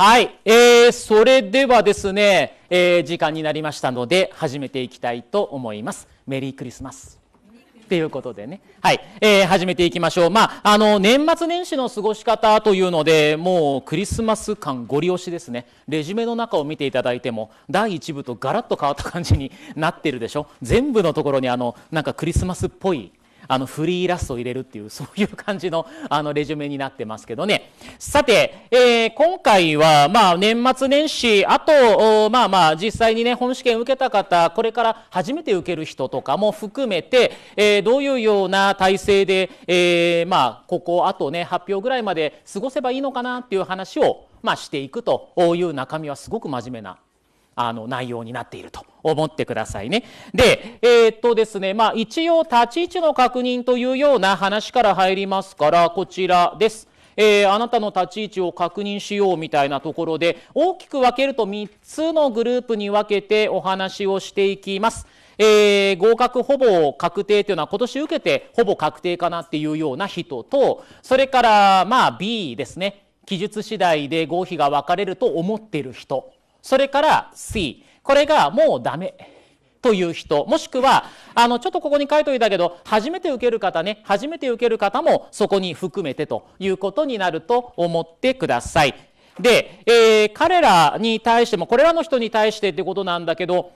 はい、えー、それではですね、えー、時間になりましたので始めていきたいと思います。メリークリスマス。ということでね。はい。えー、始めていきましょう。まあ、あの、年末年始の過ごし方というので、もうクリスマス感ご利用しですね。レジュメの中を見ていただいても、第1部とガラッと変わった感じになってるでしょ。全部のところにあの、なんかクリスマスっぽいあのフリーラストを入れるっていうそういう感じのあのレジュメになってますけどねさて、えー、今回はまあ年末年始あとまあまあ実際にね本試験受けた方これから初めて受ける人とかも含めて、えー、どういうような体制で、えー、まあここあとね発表ぐらいまで過ごせばいいのかなっていう話をまあしていくという中身はすごく真面目なあの内容になっていると思ってくださいね。で、えー、っとですね、まあ一応立ち位置の確認というような話から入りますから、こちらです。えー、あなたの立ち位置を確認しようみたいなところで大きく分けると3つのグループに分けてお話をしていきます。えー、合格ほぼ確定というのは今年受けてほぼ確定かなっていうような人とそれからまあ B ですね記述次第で合否が分かれると思っている人それから C。これがもうダメ。という人、もしくは、あの、ちょっとここに書いといたけど、初めて受ける方ね、初めて受ける方もそこに含めてということになると思ってください。で、えー、彼らに対しても、これらの人に対してってことなんだけど、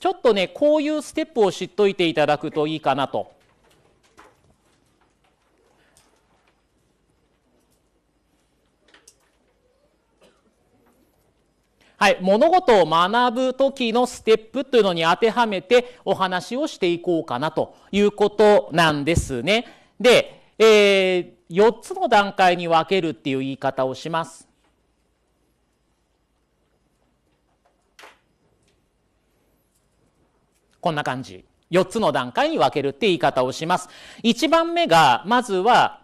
ちょっとね、こういうステップを知っといていただくといいかなとはい、物事を学ぶ時のステップというのに当てはめてお話をしていこうかなということなんですね。で、えー、4つの段階に分けるっていう言い方をします。こんな感じ。4つの段階に分けるって言い方をします。1番目が、まずは、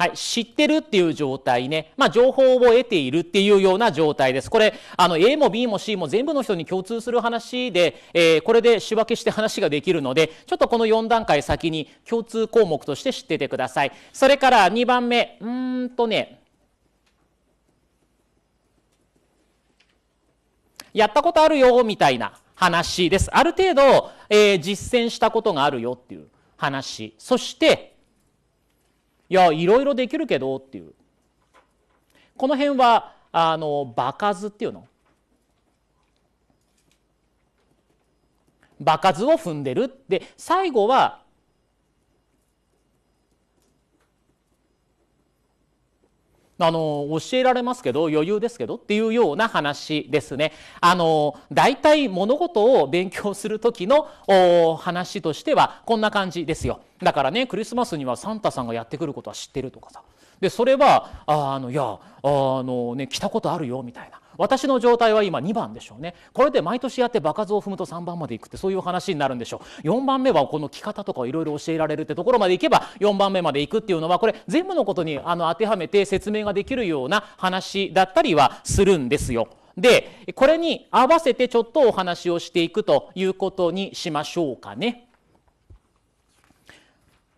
はい、知ってるっていう状態ね。まあ、情報を得ているっていうような状態です。これ、あの、A も B も C も全部の人に共通する話で、えー、これで仕分けして話ができるので、ちょっとこの4段階先に共通項目として知っててください。それから2番目、うーんとね、やったことあるよ、みたいな話です。ある程度、えー、実践したことがあるよっていう話。そして、いやいろいろできるけどっていうこの辺はあの場数っていうの場数を踏んでるで最後はあの、教えられますけど、余裕ですけどっていうような話ですね。あの、大体物事を勉強する時の話としては、こんな感じですよ。だからね、クリスマスにはサンタさんがやってくることは知ってるとかさ。で、それは、あの、いや、あのね、来たことあるよ、みたいな。私の状態は今2番でしょうねこれで毎年やって場数を踏むと3番までいくってそういう話になるんでしょう4番目はこの着方とかいろいろ教えられるってところまでいけば4番目までいくっていうのはこれ全部のことにあの当てはめて説明ができるような話だったりはするんですよ。でこれに合わせてちょっとお話をしていくということにしましょうかね。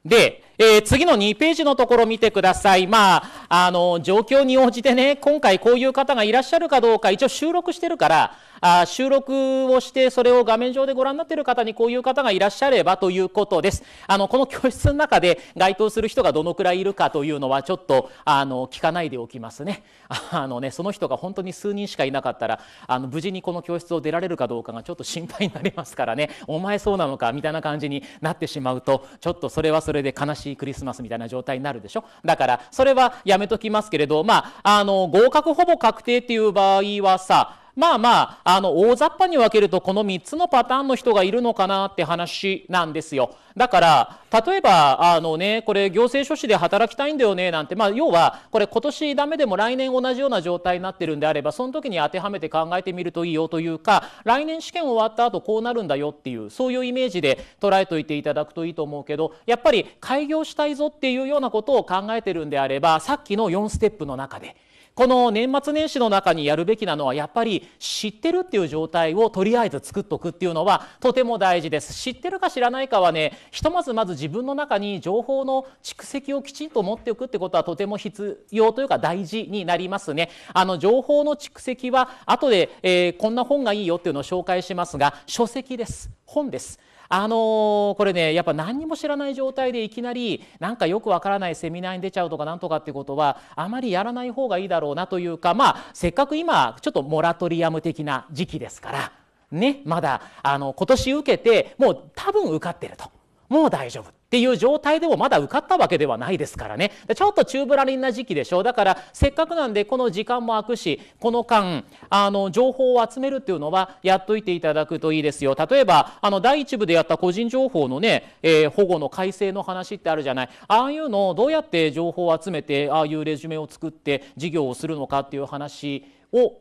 でえー、次の2ページのところ見てください。まあ、あの、状況に応じてね、今回こういう方がいらっしゃるかどうか、一応収録してるから、あ収録をして、それを画面上でご覧になっている方にこういう方がいらっしゃればということです。あの、この教室の中で該当する人がどのくらいいるかというのは、ちょっと、あの、聞かないでおきますね。あのね、その人が本当に数人しかいなかったら、あの、無事にこの教室を出られるかどうかがちょっと心配になりますからね、お前そうなのか、みたいな感じになってしまうと、ちょっとそれはそれで悲しい。しいクリスマスみたいな状態になるでしょだからそれはやめときますけれどまああの合格ほぼ確定っていう場合はさまあまあ、あの、大雑把に分けるとこの3つのパターンの人がいるのかなって話なんですよ。だから、例えば、あのね、これ行政書士で働きたいんだよね、なんて、まあ、要は、これ今年ダメでも来年同じような状態になってるんであれば、その時に当てはめて考えてみるといいよというか、来年試験終わった後こうなるんだよっていう、そういうイメージで捉えといていただくといいと思うけど、やっぱり開業したいぞっていうようなことを考えてるんであれば、さっきの4ステップの中で、この年末年始の中にやるべきなのはやっぱり知ってるっていう状態をとりあえず作っとくっていうのはとても大事です知ってるか知らないかはねひとまずまず自分の中に情報の蓄積をきちんと持っておくってことはとても必要というか大事になりますねあの情報の蓄積は後で、えー、こんな本がいいよっていうのを紹介しますが書籍です本ですあのー、これねやっぱ何にも知らない状態でいきなりなんかよくわからないセミナーに出ちゃうとかなんとかってことはあまりやらない方がいいだろうなというかまあせっかく今ちょっとモラトリアム的な時期ですからねまだあの今年受けてもう多分受かってるともう大丈夫。っていう状態でもまだ受かったわけではないですからねちょっと宙ぶらりんな時期でしょだからせっかくなんでこの時間も空くしこの間あの情報を集めるっていうのはやっといていただくといいですよ例えばあの第1部でやった個人情報のね、えー、保護の改正の話ってあるじゃないああいうのをどうやって情報を集めてああいうレジュメを作って事業をするのかっていう話を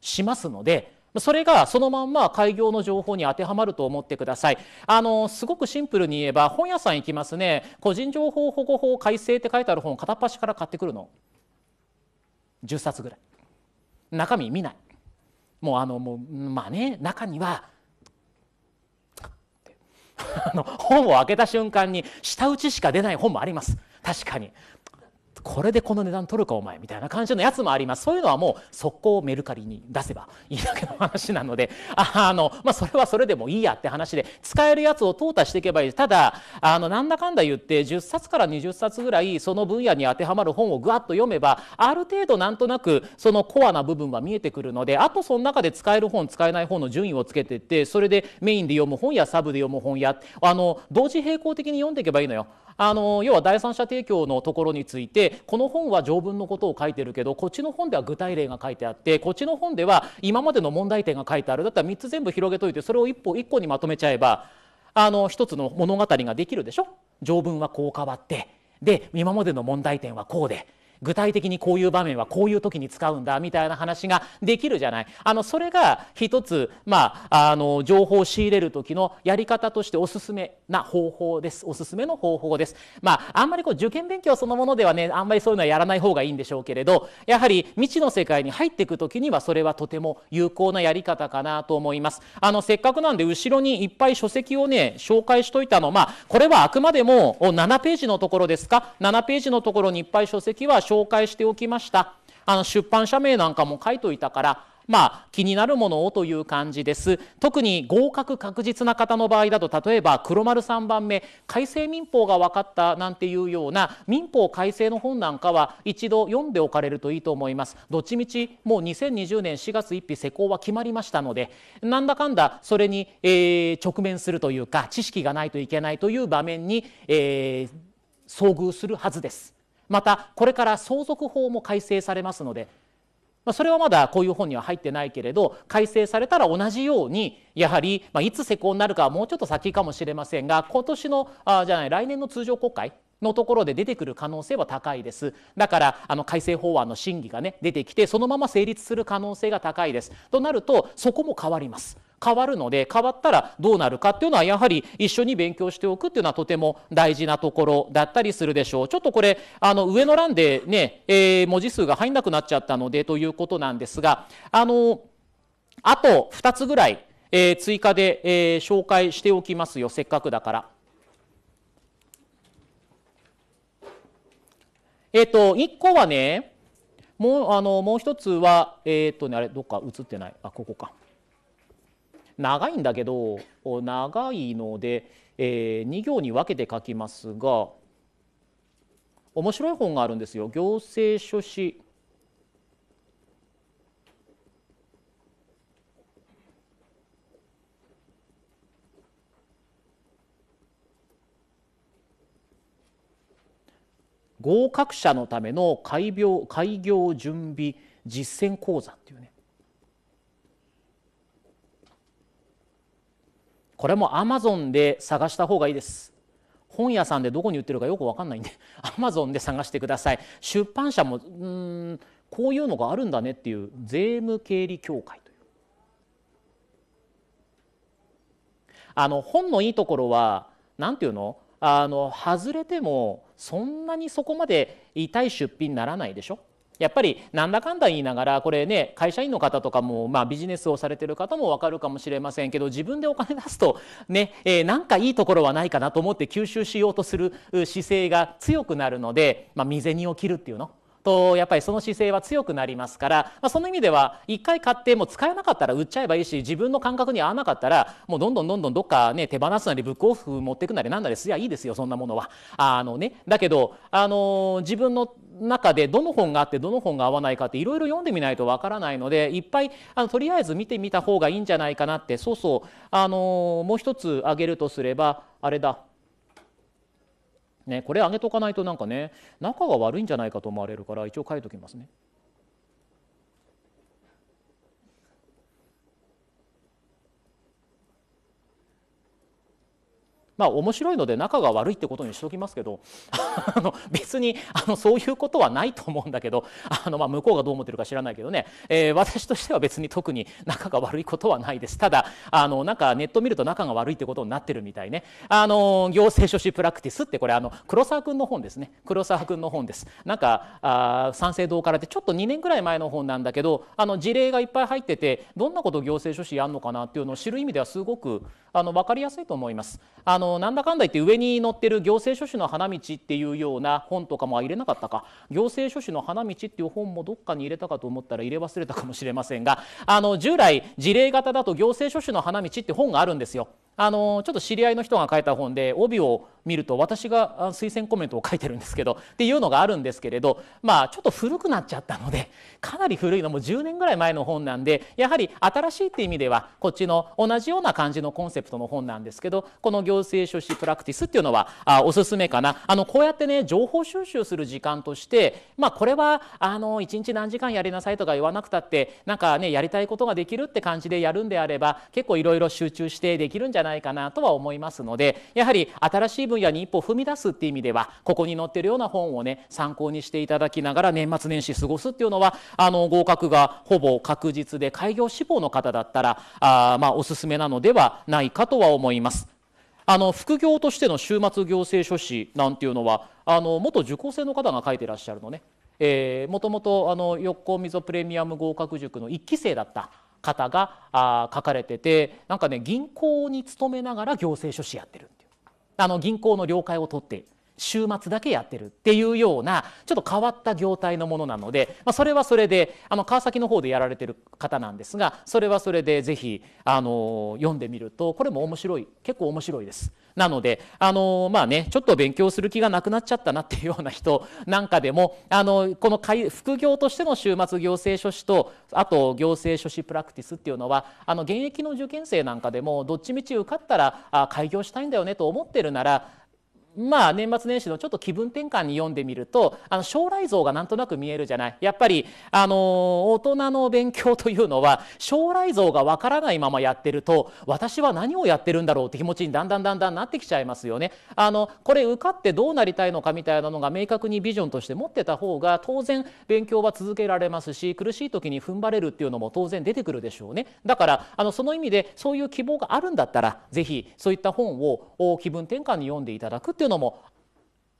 しますのでそれがそのまんま開業の情報に当てはまると思ってください。あの、すごくシンプルに言えば、本屋さん行きますね。個人情報保護法改正って書いてある本片っ端から買ってくるの。10冊ぐらい。中身見ない。もうあの、もう、まあね、中には、あの本を開けた瞬間に舌打ちしか出ない本もあります確かにこれでこの値段取るかお前みたいな感じのやつもありますそういうのはもう速攻メルカリに出せばいいだけの話なので あの、まあ、それはそれでもいいやって話で使えるやつを淘汰していけばいいただあのなんだかんだ言って10冊から20冊ぐらいその分野に当てはまる本をぐわっと読めばある程度なんとなくそのコアな部分は見えてくるのであとその中で使える本使えない本の順位をつけてってそれでメインで読む本やサブで読む本やあの同時並行的に読んでいけばいいのよ。あの要は第三者提供のところについてこの本は条文のことを書いてるけどこっちの本では具体例が書いてあってこっちの本では今までの問題点が書いてあるだったら3つ全部広げといてそれを1歩1個にまとめちゃえばあの1つの物語ができるでしょ条文はこう変わってで今までの問題点はこうで具体的にこういう場面はこういう時に使うんだみたいな話ができるじゃないあのそれが一つ、まあ、あの情報を仕入れる時のやり方としておすすめな方法ですおすすめの方法です。まあ、あんまりこう受験勉強そのものではねあんまりそういうのはやらない方がいいんでしょうけれどやはり未知の世界に入っていく時にはそれはとても有効なやり方かなと思います。あのせっかくなんで後ろにいっぱい書籍をね紹介しといたのまあこれはあくまでも7ページのところですか7ページのところにいっぱい書籍は紹介紹介しておきましたあの出版社名なんかも書いといたからまあ、気になるものをという感じです特に合格確実な方の場合だと例えば黒丸3番目改正民法が分かったなんていうような民法改正の本なんかは一度読んでおかれるといいと思いますどっちみちもう2020年4月1日施行は決まりましたのでなんだかんだそれに、えー、直面するというか知識がないといけないという場面に、えー、遭遇するはずですまたこれから相続法も改正されますのでそれはまだこういう本には入ってないけれど改正されたら同じようにやはり、まあ、いつ施行になるかはもうちょっと先かもしれませんが今年のあじゃない来年の通常国会のところで出てくる可能性は高いですだからあの改正法案の審議がね出てきてそのまま成立する可能性が高いですとなるとそこも変わります変わるので変わったらどうなるかっていうのはやはり一緒に勉強しておくっていうのはとても大事なところだったりするでしょうちょっとこれあの上の欄でね、えー、文字数が入んなくなっちゃったのでということなんですがあのあと2つぐらい、えー、追加で、えー、紹介しておきますよせっかくだから。えっ、ー、と1個はねもうあのもう一つはえっ、ー、とねあれどっか映ってないあここか。長いんだけど長いので、えー、2行に分けて書きますが面白い本があるんですよ行政書士合格者のための開業開業準備実践講座っていうねこれもアマゾンで探した方がいいです本屋さんでどこに売ってるかよく分かんないんでアマゾンで探してください出版社もうんこういうのがあるんだねっていう税務経理協会というあの本のいいところは何ていうのあの外れてもそんなにそこまで痛い出品ならないでしょやっぱりなんだかんだ言いながらこれね会社員の方とかもまあビジネスをされてる方も分かるかもしれませんけど自分でお金出すとね、えなんかいいところはないかなと思って吸収しようとする姿勢が強くなるので、まあ、身銭を切るっていうの。とやっぱりその姿勢は強くなりますから、まあ、その意味では一回買っても使えなかったら売っちゃえばいいし自分の感覚に合わなかったらもうどんどんどんどんどっかね手放すなりブックオフ持ってくなりなんなりすりゃいいですよそんなものは。あのね、だけど、あの自分の中でどの本があってどの本が合わないかっていろいろ読んでみないとわからないのでいっぱいあのとりあえず見てみた方がいいんじゃないかなってそうそうあのもう一つ挙げるとすればあれだねこれあげとかないとなんかね仲が悪いんじゃないかと思われるから一応書いときますね。まあ面白いので仲が悪いってことにしときますけどあの別にあのそういうことはないと思うんだけどあのまあ向こうがどう思ってるか知らないけどね、えー、私としては別に特に仲が悪いことはないですただあのなんかネット見ると仲が悪いってことになってるみたいねあの行政書士プラクティスってこれあの黒沢君の本ですね黒沢君の本ですなんかあ三省堂からってちょっと2年ぐらい前の本なんだけどあの事例がいっぱい入っててどんなこと行政書士やるのかなっていうのを知る意味ではすごくあの分かりやすいと思います。あののなんだかんだ言って上に載ってる行政書士の花道っていうような本とかも入れなかったか行政書士の花道っていう本もどっかに入れたかと思ったら入れ忘れたかもしれませんがあの従来事例型だと行政書士の花道って本があるんですよ。あのちょっと知り合いの人が書いた本で帯を見ると私が推薦コメントを書いてるんですけどっていうのがあるんですけれどまあちょっと古くなっちゃったのでかなり古いのも10年ぐらい前の本なんでやはり新しいっていう意味ではこっちの同じような感じのコンセプトの本なんですけどこの行政書士プラクティスっていうのはあおすすめかなあのこうやってね情報収集する時間としてまあこれはあの1日何時間やりなさいとか言わなくたってなんかねやりたいことができるって感じでやるんであれば結構いろいろ集中してできるんじゃないないかなとは思いますのでやはり新しい分野に一歩踏み出すっていう意味ではここに載ってるような本をね参考にしていただきながら年末年始過ごすっていうのはあの合格がほぼ確実で開業志望の方だったらあまあおすすめなのではないかとは思います。あの副業としての週末行政書士なんていうのはあの元受講生の方が書いてらっしゃるのね。えー、もともとあの横溝プレミアム合格塾の1期生だった方があ書かれててなんかね銀行に勤めながら行政書士やってるっていうあの銀行の了解を取っている週末だけやってるっていうようなちょっと変わった業態のものなので、まあ、それはそれであの川崎の方でやられてる方なんですがそれはそれで是非あの読んでみるとこれも面白い結構面白いです。なのであのまあねちょっと勉強する気がなくなっちゃったなっていうような人なんかでもあのこの副業としての週末行政書士とあと行政書士プラクティスっていうのはあの現役の受験生なんかでもどっちみち受かったらあ開業したいんだよねと思ってるならまあ、年末年始のちょっと気分転換に読んでみるとあの将来像がなんとなく見えるじゃないやっぱり、あの大人の勉強というのは将来像がわからないままやってると私は何をやってるんだろうって気持ちにだんだんだんだんなってきちゃいますよね。あのこれ受かってどうなりたいのかみたいなのが明確にビジョンとして持ってた方が当然勉強は続けられますし苦しい時に踏ん張れるっていうのも当然出てくるでしょうね。だからあのその意味でそういう希望があるんだったら是非そういった本を気分転換に読んでいただくってというのも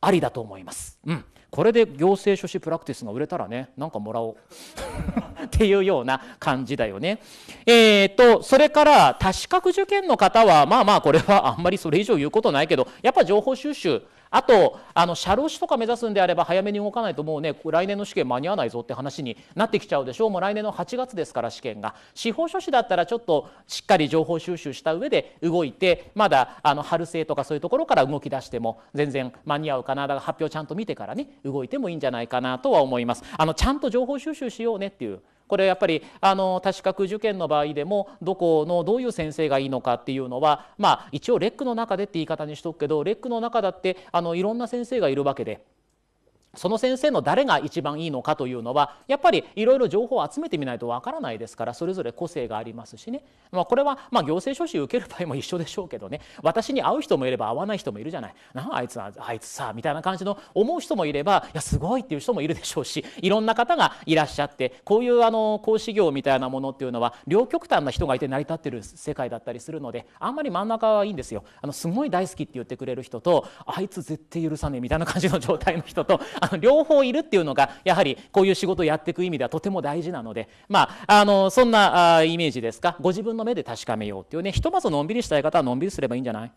ありだと思います。うん、これで行政書士プラクティスが売れたらねなんかもらおう っていうような感じだよね。えっ、とそれから多資格受験の方はまあまあこれはあんまりそれ以上言うことないけどやっぱ情報収集あとあの社労士とか目指すんであれば早めに動かないともうね来年の試験間に合わないぞって話になってきちゃうでしょうもう来年の8月ですから試験が司法書士だったらちょっとしっかり情報収集した上で動いてまだあの春生とかそういうところから動き出しても全然間に合うかなだから発表ちゃんと見てからね動いてもいいんじゃないかなとは思いますあのちゃんと情報収集しようねっていうこれやっぱりあの多資格受験の場合でもどこのどういう先生がいいのかっていうのはまあ一応レックの中でって言い方にしとくけどレックの中だってあのいろんな先生がいるわけで。その先生の誰が一番いいのかというのはやっぱりいろいろ情報を集めてみないとわからないですからそれぞれ個性がありますしね、まあ、これはまあ行政書士受ける場合も一緒でしょうけどね私に合う人もいれば合わない人もいるじゃないなああいつはあいつさみたいな感じの思う人もいればいやすごいっていう人もいるでしょうしいろんな方がいらっしゃってこういうあの講師業みたいなものっていうのは両極端な人がいて成り立ってる世界だったりするのであんまり真ん中はいいんですよ。あのすごい大好きって言ってくれる人とあいつ絶対許さねえみたいな感じの状態の人とあの両方いるっていうのがやはりこういう仕事をやっていく意味ではとても大事なので、まあ、あのそんなイメージですかご自分の目で確かめようっていうねひとまずのんびりしたい方はのんびりすればいいんじゃない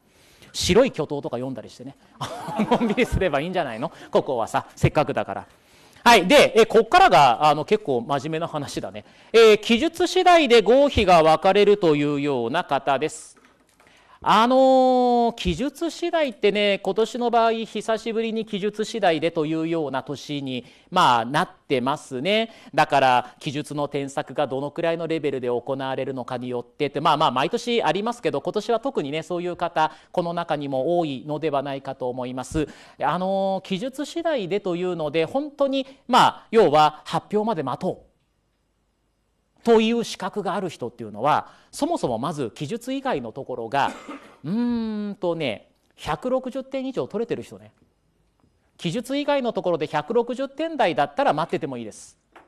白い巨塔とか読んだりしてね のんびりすればいいんじゃないのここはさせっかくだから。はい、でえここからがあの結構真面目な話だね、えー、記述次第で合否が分かれるというような方ですあの記述次第ってね今年の場合久しぶりに記述次第でというような年に、まあ、なってますねだから記述の添削がどのくらいのレベルで行われるのかによってってまあまあ毎年ありますけど今年は特にねそういう方この中にも多いのではないかと思います。あの記述次第でというので本当にまあ要は発表まで待とうという資格がある人っていうのはそもそもまず記述以外のところがうーんとね160点以上取れてる人ね記述以外のところで160点台だったら待っててもいいです。っ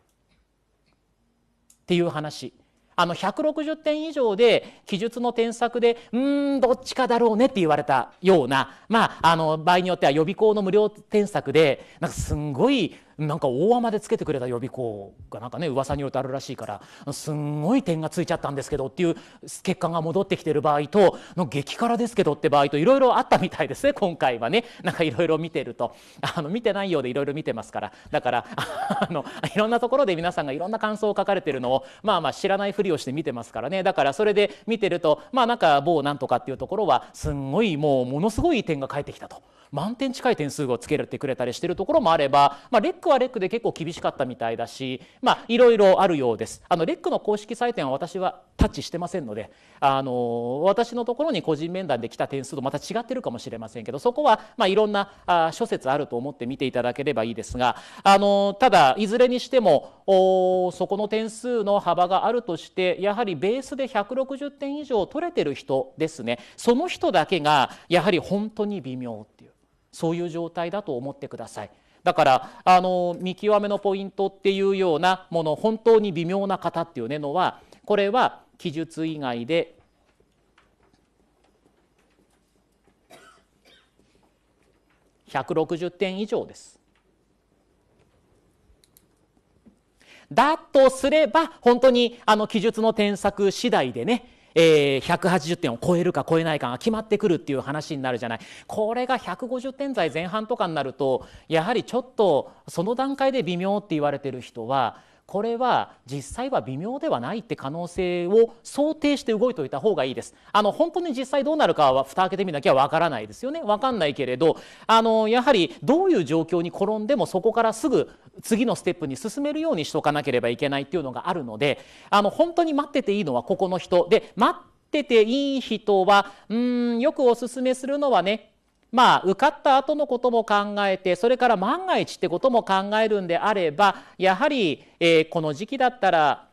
ていう話。あの160点以上で記述の添削でうーんどっちかだろうねって言われたようなまああの場合によっては予備校の無料添削でなんかすんごいなんか大雨でつけてくれた予備校がなんかね噂によるとあるらしいからすんごい点がついちゃったんですけどっていう結果が戻ってきてる場合との激辛ですけどって場合といろいろあったみたいですね 今回はねなんかいろいろ見てるとあの見てないようでいろいろ見てますからだからあの いろんなところで皆さんがいろんな感想を書かれてるのをまあまあ知らないふりをして見てますからねだからそれで見てるとまあなんか某なんとかっていうところはすんごいもうものすごい点が返ってきたと満点近い点数をつけてくれたりしてるところもあればまあレックはレックで結構厳しかったみたいだし、まあ、いろいろあるようです。あのレックの公式採点は私はタッチしてませんので、あの私のところに個人面談で来た点数とまた違ってるかもしれませんけど、そこはまあいろんなあ諸説あると思って見ていただければいいですが、あのただいずれにしてもおそこの点数の幅があるとして、やはりベースで160点以上取れてる人ですね。その人だけがやはり本当に微妙っていうそういう状態だと思ってください。だからあの見極めのポイントっていうようなもの本当に微妙な方っていうねのはこれは記述以外で160点以上です。だとすれば本当にあの記述の添削次第でねえー、180点を超えるか超えないかが決まってくるっていう話になるじゃないこれが150点台前半とかになるとやはりちょっとその段階で微妙って言われてる人はこれは実際は微妙ではないって可能性を想定して動いておいた方がいいです。あの本当に実際どうなるかは蓋開けてみなきゃわからないですよね。わかんないけれど、あのやはりどういう状況に転んでもそこからすぐ次のステップに進めるようにしとかなければいけないっていうのがあるので、あの本当に待ってていいのはここの人で待ってていい人はうんよくおすすめするのはねまあ受かった後のことも考えてそれから万が一ってことも考えるんであればやはり、えこの時期だったら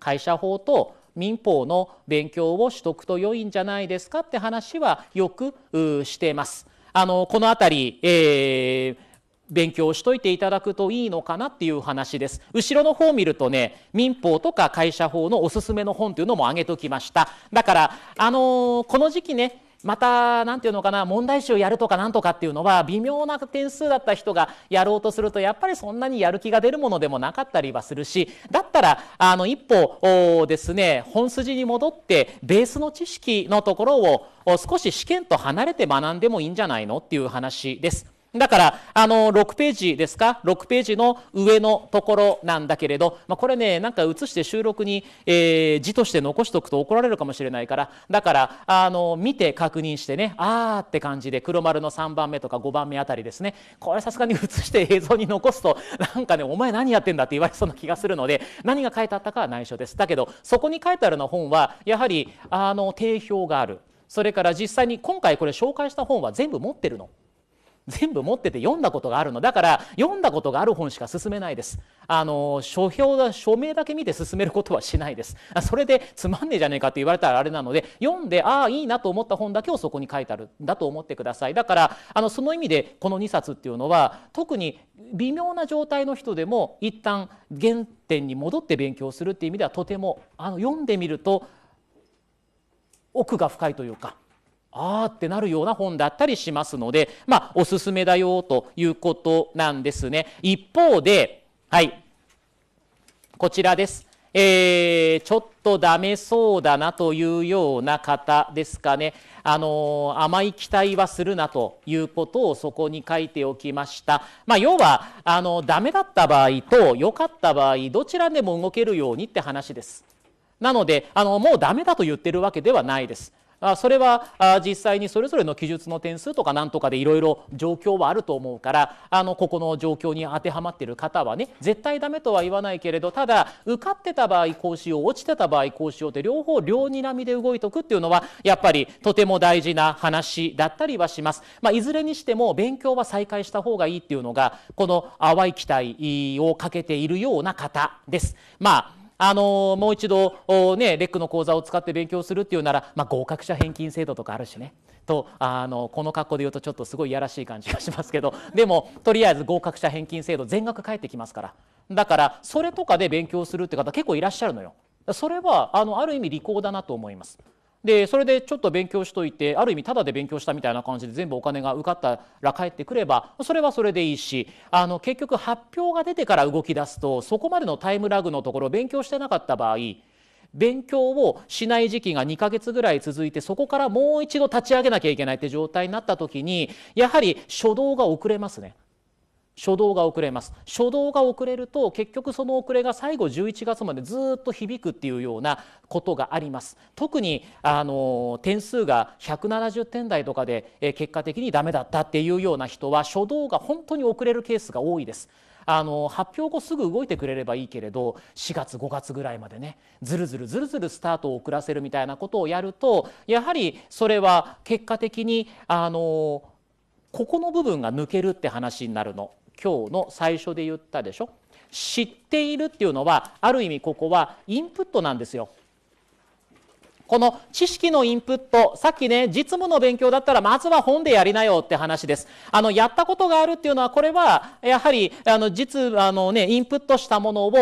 会社法と民法の勉強をしとくと良いんじゃないですかって話はよくしています。あのこの辺り、えー勉強しといていただくといいのかなっていう話です。後ろの方を見るとね、民法とか会社法のおすすめの本というのも上げときました。だから、あのー、この時期ね、また何て言うのかな問題集やるとかなんとかっていうのは微妙な点数だった人がやろうとするとやっぱりそんなにやる気が出るものでもなかったりはするしだったらあの一歩ですね本筋に戻ってベースの知識のところを少し試験と離れて学んでもいいんじゃないのっていう話です。だから、あの、6ページですか ?6 ページの上のところなんだけれど、まあ、これね、なんか写して収録に、えー、字として残しておくと怒られるかもしれないから、だから、あの、見て確認してね、あーって感じで、黒丸の3番目とか5番目あたりですね、これさすがに写して映像に残すと、なんかね、お前何やってんだって言われそうな気がするので、何が書いてあったかは内緒です。だけど、そこに書いてあるの本は、やはり、あの、定評がある。それから実際に今回これ紹介した本は全部持ってるの。全部持ってて読んだことがあるのだから読んだことがある本しか進めないですあの書評だ署名だけ見て進めることはしないですそれでつまんねえじゃねえかって言われたらあれなので読んでああいいなと思った本だけをそこに書いてあるんだと思ってくださいだからあのその意味でこの2冊っていうのは特に微妙な状態の人でも一旦原点に戻って勉強するっていう意味ではとてもあの読んでみると奥が深いというかあーってなるような本だったりしますので、まあ、おすすめだよということなんですね。一方で、はい、こちらです。えー、ちょっとダメそうだなというような方ですかね、あのー、甘い期待はするなということをそこに書いておきました、まあ、要はあのダメだった場合と良かった場合どちらでも動けるようにって話ですなのであのもうダメだと言ってるわけではないですあそれはあ実際にそれぞれの記述の点数とか何とかでいろいろ状況はあると思うからあのここの状況に当てはまってる方はね絶対ダメとは言わないけれどただ受かってた場合こうしよう落ちてた場合こうしようって両方両にらみで動いとくっていうのはやっぱりとても大事な話だったりはします。まあ、いずれにしても勉強は再開した方がいいっていうのがこの淡い期待をかけているような方です。まああのもう一度、ね、レックの講座を使って勉強するっていうなら、まあ、合格者返金制度とかあるしねとあのこの格好で言うとちょっとすごいいやらしい感じがしますけどでもとりあえず合格者返金制度全額返ってきますからだからそれとかで勉強するって方結構いらっしゃるのよそれはあのある意味利口だなと思います。でそれでちょっと勉強しといてある意味タダで勉強したみたいな感じで全部お金が受かったら返ってくればそれはそれでいいしあの結局発表が出てから動き出すとそこまでのタイムラグのところ勉強してなかった場合勉強をしない時期が2ヶ月ぐらい続いてそこからもう一度立ち上げなきゃいけないって状態になった時にやはり初動が遅れますね。初動が遅れます初動が遅れると結局その遅れが最後11月までずっと響くっていうようなことがあります特にあの点数が170点台とかで、え結果的にダメだったっていうような人は初動が本当に遅れるケースが多いですあの発表後すぐ動いてくれればいいけれど4月5月ぐらいまでねずるずるずるずるスタートを遅らせるみたいなことをやるとやはりそれは結果的にあのここの部分が抜けるって話になるの。今日の最初で言ったでしょ知っているっていうのはある意味ここはインプットなんですよこの知識のインプット、さっきね、実務の勉強だったら、まずは本でやりなよって話です。あの、やったことがあるっていうのは、これは、やはり、あの、実、あのね、インプットしたものを、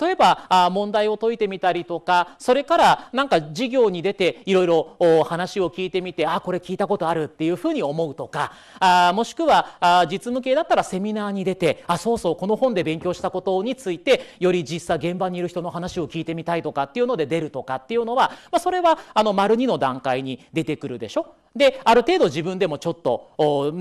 例えば、あ問題を解いてみたりとか、それから、なんか授業に出て、いろいろ話を聞いてみて、あ、これ聞いたことあるっていうふうに思うとか、あもしくは、あ実務系だったらセミナーに出て、あ、そうそう、この本で勉強したことについて、より実際現場にいる人の話を聞いてみたいとかっていうので出るとかっていうのは、まあ、それはあの丸2の段階に出てくるでしょで、ある程度自分でもちょっと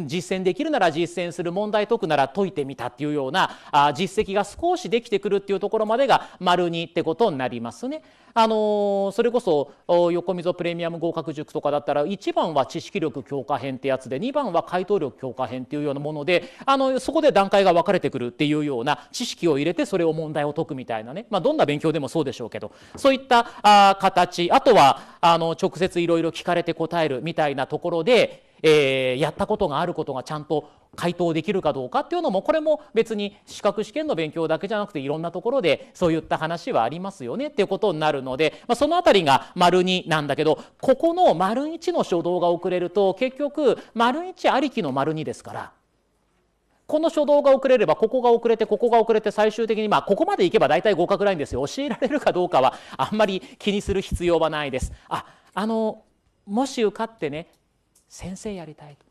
実践できるなら実践する問題解くなら解いてみたっていうようなあ実績が少しできてくるっていうところまでが丸二ってことになりますね。あのー、それこそ横溝プレミアム合格塾とかだったら1番は知識力強化編ってやつで2番は回答力強化編っていうようなものであのそこで段階が分かれてくるっていうような知識を入れてそれを問題を解くみたいなね、まあ、どんな勉強でもそうでしょうけどそういったあ形あとはあの直接いろいろ聞かれて答えるみたいななところで、えー、やったことがあることがちゃんと回答できるかどうかっていうのもこれも別に資格試験の勉強だけじゃなくていろんなところでそういった話はありますよねっていうことになるので、まあ、その辺りが丸2なんだけどここの丸1の初動が遅れると結局丸1ありきの丸2ですから。この初動が遅れればここが遅れてここが遅れて最終的にまあここまでいけば大体合格ラインですよ教えられるかどうかはあんまり気にする必要はないです。ああのもし受かってね先生やりたいと、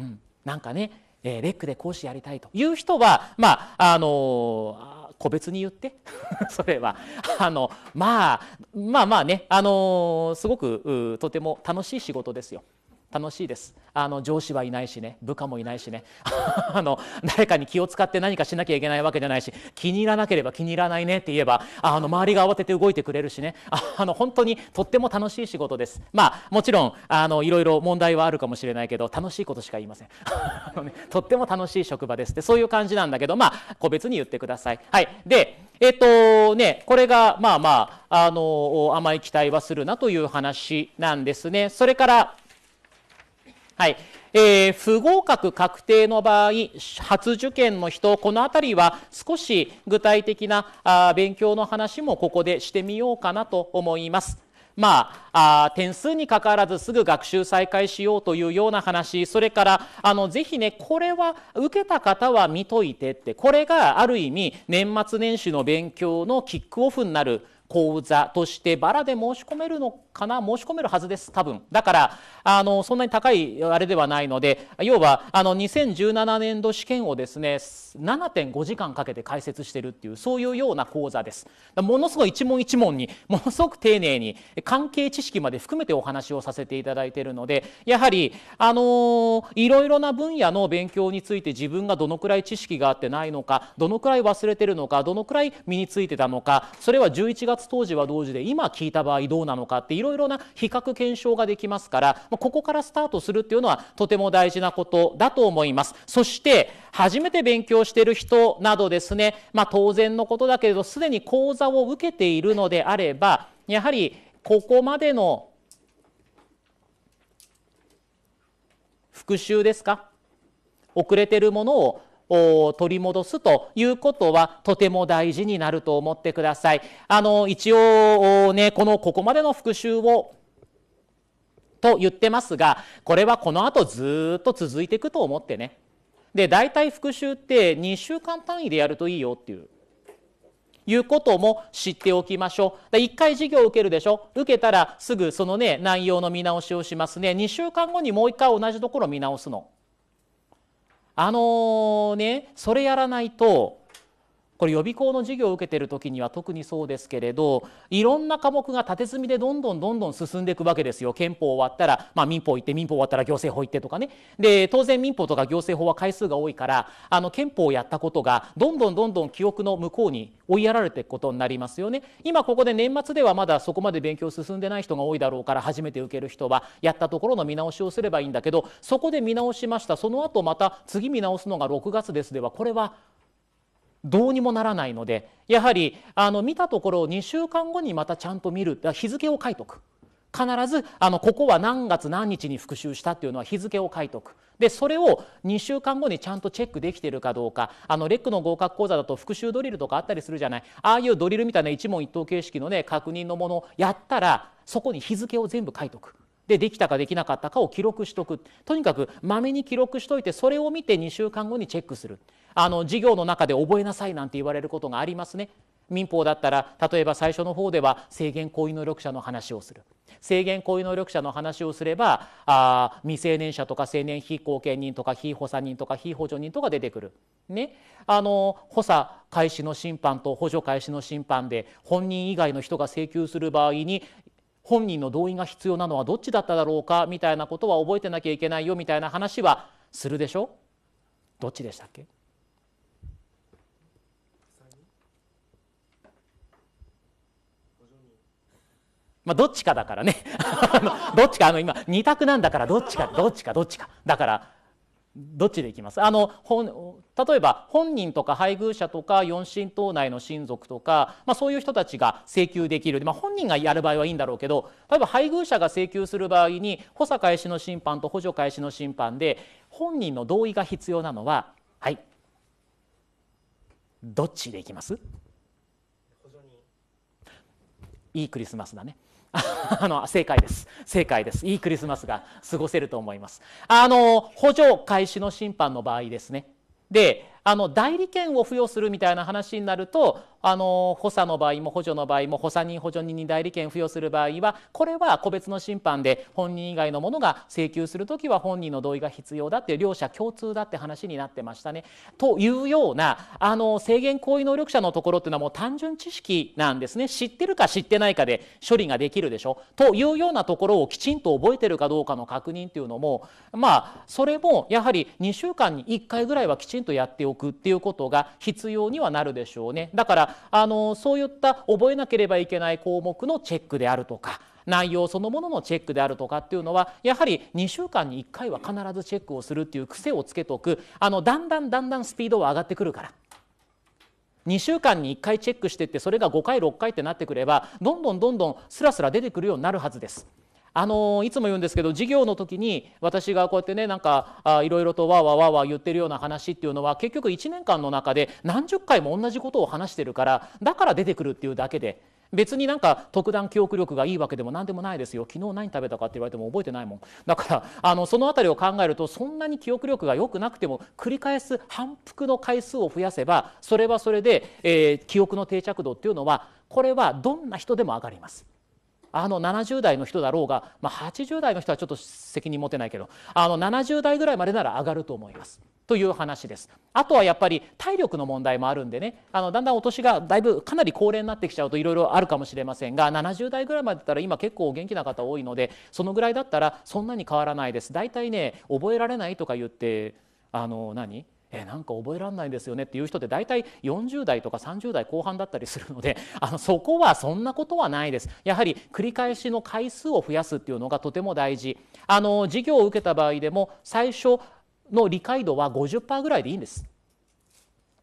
うん、なんかね、えー、レックで講師やりたいという人はまああのー、個別に言って それはあの、まあ、まあまあね、あのー、すごくとても楽しい仕事ですよ。楽しいですあの上司はいないしね部下もいないしね あの誰かに気を使って何かしなきゃいけないわけじゃないし気に入らなければ気に入らないねって言えばあの周りが慌てて動いてくれるしね あの本当にとっても楽しい仕事ですまあもちろんあのいろいろ問題はあるかもしれないけど楽しいことしか言いません あの、ね、とっても楽しい職場ですってそういう感じなんだけどまあ個別に言ってくださいはいでえっとね、これがまあまああの甘い期待はするなという話なんですね。それからはい。えー、不合格確定の場合、初受験の人、この辺りは少し具体的なあ勉強の話もここでしてみようかなと思います。まあ、あ点数にかかわらずすぐ学習再開しようというような話それからあのぜひねこれは受けた方は見といてってこれがある意味年末年始の勉強のキックオフになる講座としてバラで申し込めるのかな申し込めるはずです多分だからあのそんなに高いあれではないので要はあの2017年度試験をですね7.5時間かけて解説してるっていうそういうような講座ですものすごい一問一問に ものすごく丁寧に関係知識まで含めてお話をさせていただいているのでやはりあのいろいろな分野の勉強について自分がどのくらい知識があってないのかどのくらい忘れてるのかどのくらい身についてたのかそれは11月当時は同時で今聞いた場合どうなのかっていろろいろな比較検証ができますから、ここからスタートするっていうのはとても大事なことだと思います。そして、初めて勉強している人などですね、まあ、当然のことだけれど、すでに講座を受けているのであれば、やはりここまでの復習ですか遅れているものを取り戻すということはとても大事になると思ってください。あの一応ねこのここまでの復習をと言ってますがこれはこの後ずっと続いていくと思ってね。で大体復習って2週間単位でやるといいよっていう。いうことも知っておきましょう。一回授業を受けるでしょ受けたらすぐそのね、内容の見直しをしますね。2週間後にもう一回同じところ見直すの。あのー、ね、それやらないと、これ予備校の授業を受けてる時には特にそうですけれどいろんな科目が縦積みでどんどんどんどん進んでいくわけですよ憲法終わったら、まあ、民法行って民法終わったら行政法行ってとかねで当然民法とか行政法は回数が多いからあの憲法をやったことがどんどんどんどん記憶の向こうに追いやられていくことになりますよね今ここで年末ではまだそこまで勉強進んでない人が多いだろうから初めて受ける人はやったところの見直しをすればいいんだけどそこで見直しましたその後また次見直すのが6月ですではこれはどうにもならないのでやはりあの見たところを2週間後にまたちゃんと見る日付を書いとく必ずあのここは何月何日に復習したっていうのは日付を書いとくでそれを2週間後にちゃんとチェックできてるかどうかあのレックの合格講座だと復習ドリルとかあったりするじゃないああいうドリルみたいな一問一答形式のね確認のものをやったらそこに日付を全部書いとくでできたかできなかったかを記録しとくとにかくまめに記録しといてそれを見て2週間後にチェックするあの授業の中で覚えなさいなんて言われることがありますね民法だったら例えば最初の方では制限行為能力者の話をする制限行為能力者の話をすればあ未成年者とか成年非後見人とか非補佐人とか非補助人とか出てくる、ね、あの補佐開始の審判と補助開始の審判で本人以外の人が請求する場合に本人の同意が必要なのはどっちだっただろうかみたいなことは覚えてなきゃいけないよみたいな話はするでしょどっちでしたっけまあ、どっちかだからねどっちかあの今2択なんだからどっちかどっちかどっちかだからどっちでいきますあの例えば本人とか配偶者とか四親等内の親族とか、まあ、そういう人たちが請求できる、まあ、本人がやる場合はいいんだろうけど例えば配偶者が請求する場合に補佐開始の審判と補助開始の審判で本人の同意が必要なのははいどっちでいきますいいクリスマスだね。あの正解です正解ですいいクリスマスが過ごせると思いますあの補助開始の審判の場合ですねであの代理権を付与するみたいな話になるとあの補佐の場合も補助の場合も補佐人補助人に代理権付与する場合はこれは個別の審判で本人以外のものが請求する時は本人の同意が必要だって両者共通だって話になってましたね。というようなあの制限行為能力者のところっていうのはもう単純知識なんですね知ってるか知ってないかで処理ができるでしょというようなところをきちんと覚えてるかどうかの確認っていうのもまあそれもやはり2週間に1回ぐらいはきちんとやっておくくっていうことが必要にはなるでしょうね。だからあのそういった覚えなければいけない項目のチェックであるとか内容そのもののチェックであるとかっていうのはやはり2週間に1回は必ずチェックをするっていう癖をつけておくあのだんだんだんだんスピードは上がってくるから。2週間に1回チェックしてってそれが5回6回ってなってくればどんどんどんどんスラスラ出てくるようになるはずです。あのいつも言うんですけど授業の時に私がこうやってねなんかいろいろとわわわわ言ってるような話っていうのは結局1年間の中で何十回も同じことを話してるからだから出てくるっていうだけで別になんか特段記憶力がいいわけでも何でもないですよ昨日何食べたかって言われても覚えてないもんだからあのその辺りを考えるとそんなに記憶力が良くなくても繰り返す反復の回数を増やせばそれはそれで、えー、記憶の定着度っていうのはこれはどんな人でも上がります。あの70代の人だろうが、まあ、80代の人はちょっと責任持てないけどあの70代ぐらいまでなら上がると思います。という話です。あとはやっぱり体力の問題もあるんでねあのだんだんお年がだいぶかなり高齢になってきちゃうといろいろあるかもしれませんが70代ぐらいまでだったら今結構元気な方多いのでそのぐらいだったらそんなに変わらないです。大体ね覚えられないとか言ってあの何えなんか覚えらんないんですよねっていう人って大体40代とか30代後半だったりするので あのそこはそんなことはないですやはり繰り返しの回数を増やすっていうのがとても大事あの授業を受けた場合でも最初の理解度は50%ぐらいでいいんです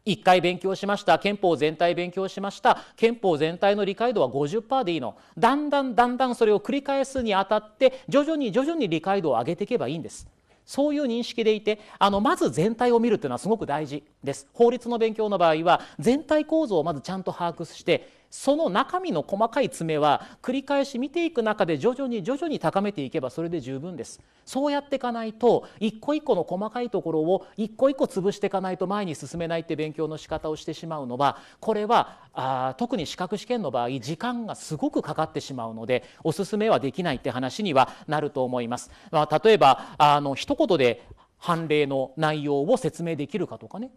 1回勉強しました憲法全体勉強しました憲法全体の理解度は50%でいいのだんだんだんだんそれを繰り返すにあたって徐々に徐々に理解度を上げていけばいいんですそういう認識でいてあのまず全体を見るというのはすごく大事です法律の勉強の場合は全体構造をまずちゃんと把握してその中身の細かい爪は繰り返し見ていく中で徐々に徐々に高めていけばそれで十分ですそうやっていかないと一個一個の細かいところを一個一個潰していかないと前に進めないって勉強の仕方をしてしまうのはこれはあ特に資格試験の場合時間がすごくかかってしまうのでおすすめはできないって話にはなると思います。まあ、例えばあの一言で判例の内容を説明できるかとかね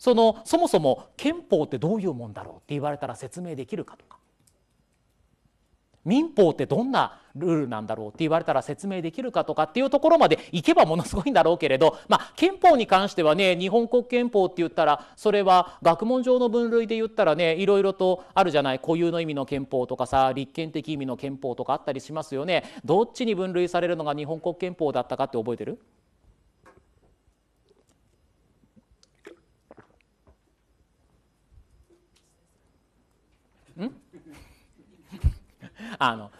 そのそもそも憲法ってどういうもんだろうって言われたら説明できるかとか民法ってどんなルールなんだろうって言われたら説明できるかとかっていうところまでいけばものすごいんだろうけれど、まあ、憲法に関してはね日本国憲法って言ったらそれは学問上の分類で言ったらねいろいろとあるじゃない固有の意味の憲法とかさ立憲的意味の憲法とかあったりしますよね。どっちに分類されるのが日本国憲法だったかって覚えてるあの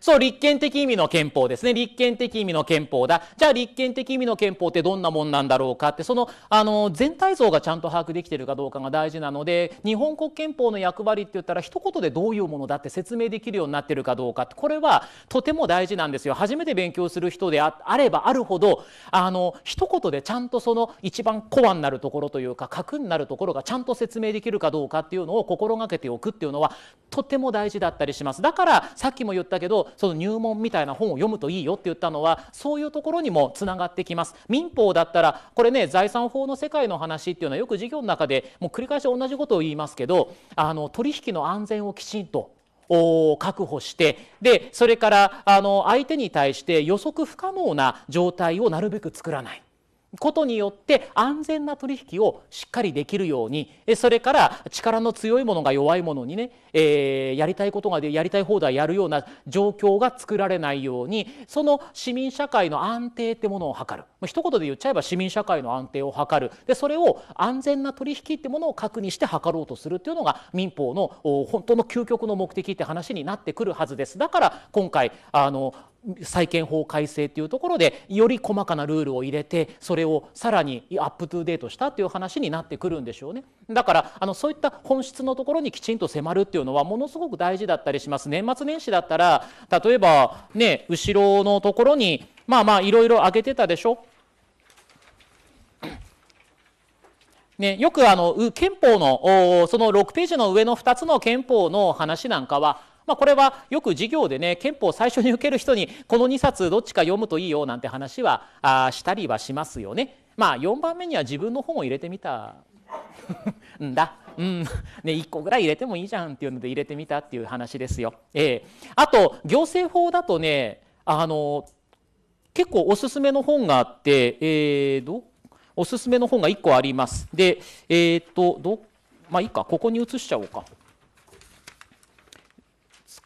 そう、立憲的意味の憲法ですね。立憲的意味の憲法だ。じゃあ立憲的意味の憲法ってどんなもんなんだろうかって、その、あの、全体像がちゃんと把握できているかどうかが大事なので、日本国憲法の役割って言ったら一言でどういうものだって説明できるようになってるかどうかって、これはとても大事なんですよ。初めて勉強する人であればあるほど、あの、一言でちゃんとその一番コアになるところというか、核になるところがちゃんと説明できるかどうかっていうのを心がけておくっていうのは、とても大事だったりします。だから、さっきも言ったけど、その入門みたいな本を読むといいよって言ったのはそういうところにもつながってきます民法だったらこれね財産法の世界の話っていうのはよく授業の中でもう繰り返し同じことを言いますけどあの取引の安全をきちんと確保してでそれからあの相手に対して予測不可能な状態をなるべく作らない。ことによって安全な取引をしっかりできるようにそれから力の強いものが弱いものにね、えー、やりたいことがでやりたい放題やるような状況が作られないようにその市民社会の安定ってものを図る一言で言っちゃえば市民社会の安定を図るでそれを安全な取引ってものを核にして図ろうとするっていうのが民法の本当の究極の目的って話になってくるはずです。だから今回あの債権法改正というところでより細かなルールを入れてそれをさらにアップトゥーデートしたという話になってくるんでしょうねだからあのそういった本質のところにきちんと迫るっていうのはものすごく大事だったりします年末年始だったら例えばね後ろのところにまあまあいろいろ挙げてたでしょ ね、よくあの憲法のその6ページの上の2つの憲法の話なんかはまあ、これはよく授業でね憲法を最初に受ける人にこの2冊どっちか読むといいよなんて話はあしたりはしますよね。まあ、4番目には自分の本を入れてみた んだ、うんね、1個ぐらい入れてもいいじゃんっていうので入れてみたっていう話ですよ。えー、あと行政法だとねあの結構おすすめの本があって、えーど、おすすめの本が1個あります。で、えー、っとどまあいいかここに移しちゃおうか。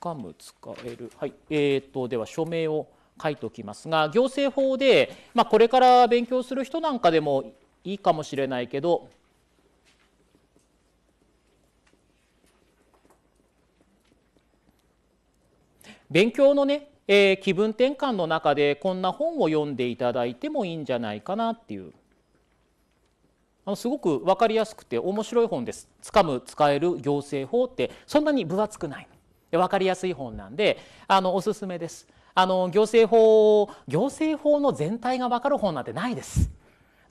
掴む使えるはいえーと、では署名を書いておきますが行政法で、まあ、これから勉強する人なんかでもいいかもしれないけど勉強のね、えー、気分転換の中でこんな本を読んでいただいてもいいんじゃないかなっていうあのすごく分かりやすくて面白い本です「つかむ使える行政法」ってそんなに分厚くないの。分かりやすい本なんであのおすすめですあの行政法行政法の全体が分かる本なんてないです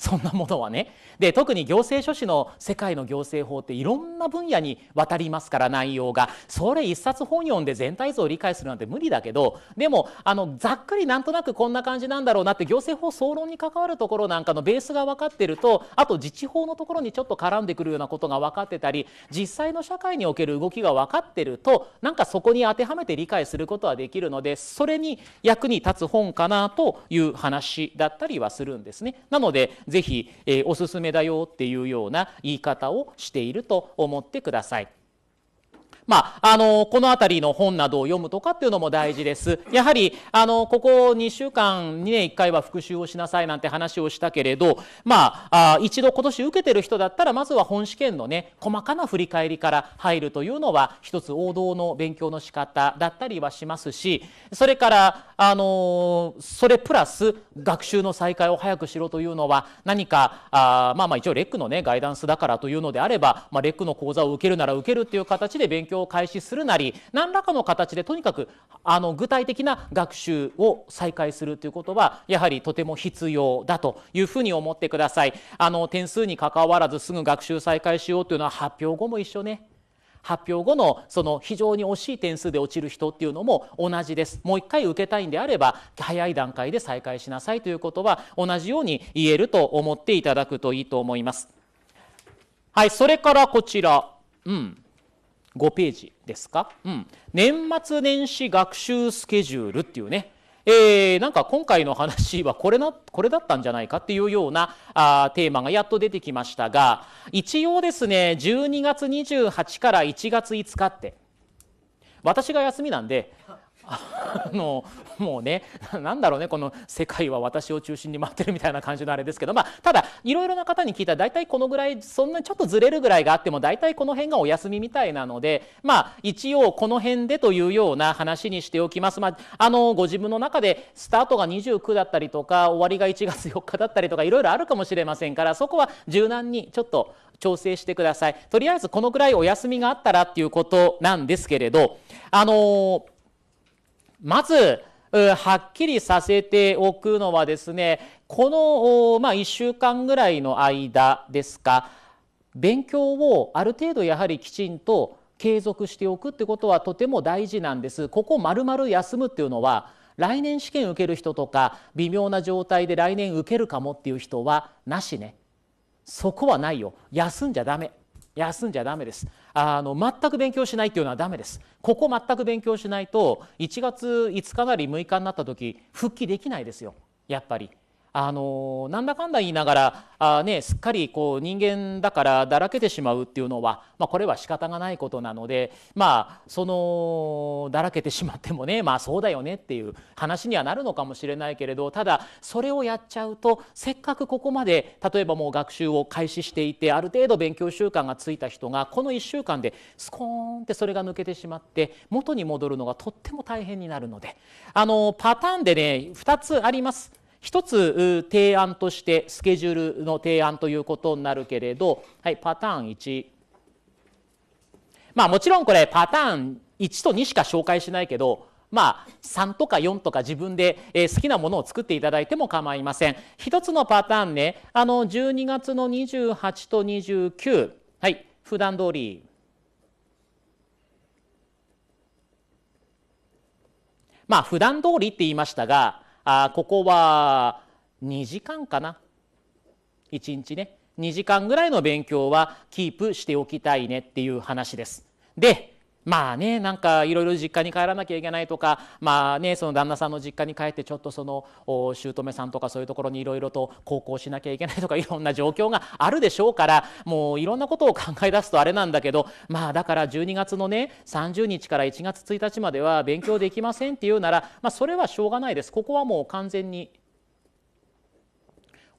そんなものはねで特に行政書士の世界の行政法っていろんな分野に渡りますから内容がそれ一冊本読んで全体像を理解するなんて無理だけどでもあのざっくりなんとなくこんな感じなんだろうなって行政法総論に関わるところなんかのベースが分かってるとあと自治法のところにちょっと絡んでくるようなことが分かってたり実際の社会における動きが分かってるとなんかそこに当てはめて理解することはできるのでそれに役に立つ本かなという話だったりはするんですね。なのでぜひ、えおすすめだよっていうような言い方をしていると思ってください。まあ、あのこの辺りの本などを読むとかっていうのも大事ですやはりあのここ2週間2年1回は復習をしなさいなんて話をしたけれどまあ一度今年受けてる人だったらまずは本試験のね細かな振り返りから入るというのは一つ王道の勉強の仕方だったりはしますしそれからあのそれプラス学習の再開を早くしろというのは何かあまあまあ一応レックのねガイダンスだからというのであれば、まあ、レックの講座を受けるなら受けるっていう形で勉強を開始するなり何らかの形でとにかくあの具体的な学習を再開するということはやはりとても必要だというふうに思ってください。あの点数に関わらずすぐ学習再開しようというのは発表後も一緒ね。発表後のその非常に惜しい点数で落ちる人っていうのも同じです。もう一回受けたいんであれば早い段階で再開しなさいということは同じように言えると思っていただくといいと思います。はい、それからこちら。うん。5ページですか、うん、年末年始学習スケジュールっていうねえー、なんか今回の話はこれなこれだったんじゃないかっていうようなあテーマがやっと出てきましたが一応ですね12月28から1月5日って私が休みなんであのもうね何 だろうねこの世界は私を中心に待ってるみたいな感じのあれですけどまあただいろいろな方に聞いたら大体このぐらいそんなちょっとずれるぐらいがあっても大体この辺がお休みみたいなのでまあ一応この辺でというような話にしておきます。まあ、あのご自分の中でスタートが29だったりとか終わりが1月4日だったりとかいろいろあるかもしれませんからそこは柔軟にちょっと調整してください。とりあえずこのぐらいお休みがあったらっていうことなんですけれどあのーまず、はっきりさせておくのはですね、この、まあ、1週間ぐらいの間ですか、勉強をある程度やはりきちんと継続しておくってことはとても大事なんです。ここ丸々休むっていうのは、来年試験受ける人とか、微妙な状態で来年受けるかもっていう人はなしね。そこはないよ。休んじゃダメ。休んじゃダメですあの全く勉強しないっていうのはダメですここ全く勉強しないと1月5日なり6日になった時復帰できないですよやっぱりあのなんだかんだ言いながらあ、ね、すっかりこう人間だからだらけてしまうっていうのは、まあ、これは仕方がないことなので、まあ、そのだらけてしまってもね、まあ、そうだよねっていう話にはなるのかもしれないけれどただそれをやっちゃうとせっかくここまで例えばもう学習を開始していてある程度勉強習慣がついた人がこの1週間でスコーンってそれが抜けてしまって元に戻るのがとっても大変になるのであのパターンでね2つあります。一つ提案としてスケジュールの提案ということになるけれど、はい、パターン1まあもちろんこれパターン1と2しか紹介しないけどまあ、3とか4とか自分で、え好きなものを作っていただいても構いません。一つのパターンね、あの、12月の28と29、はい、普段通り。まあ、普段通りって言いましたが、あここは2時間かな1日ね2時間ぐらいの勉強はキープしておきたいねっていう話です。でまあねなんかいろいろ実家に帰らなきゃいけないとかまあねその旦那さんの実家に帰ってちょっとその姑さんとかそういうところにいろいろと高行しなきゃいけないとかいろんな状況があるでしょうからもういろんなことを考え出すとあれなんだけどまあだから12月のね30日から1月1日までは勉強できませんっていうなら、まあ、それはしょうがないです。ここはもう完全に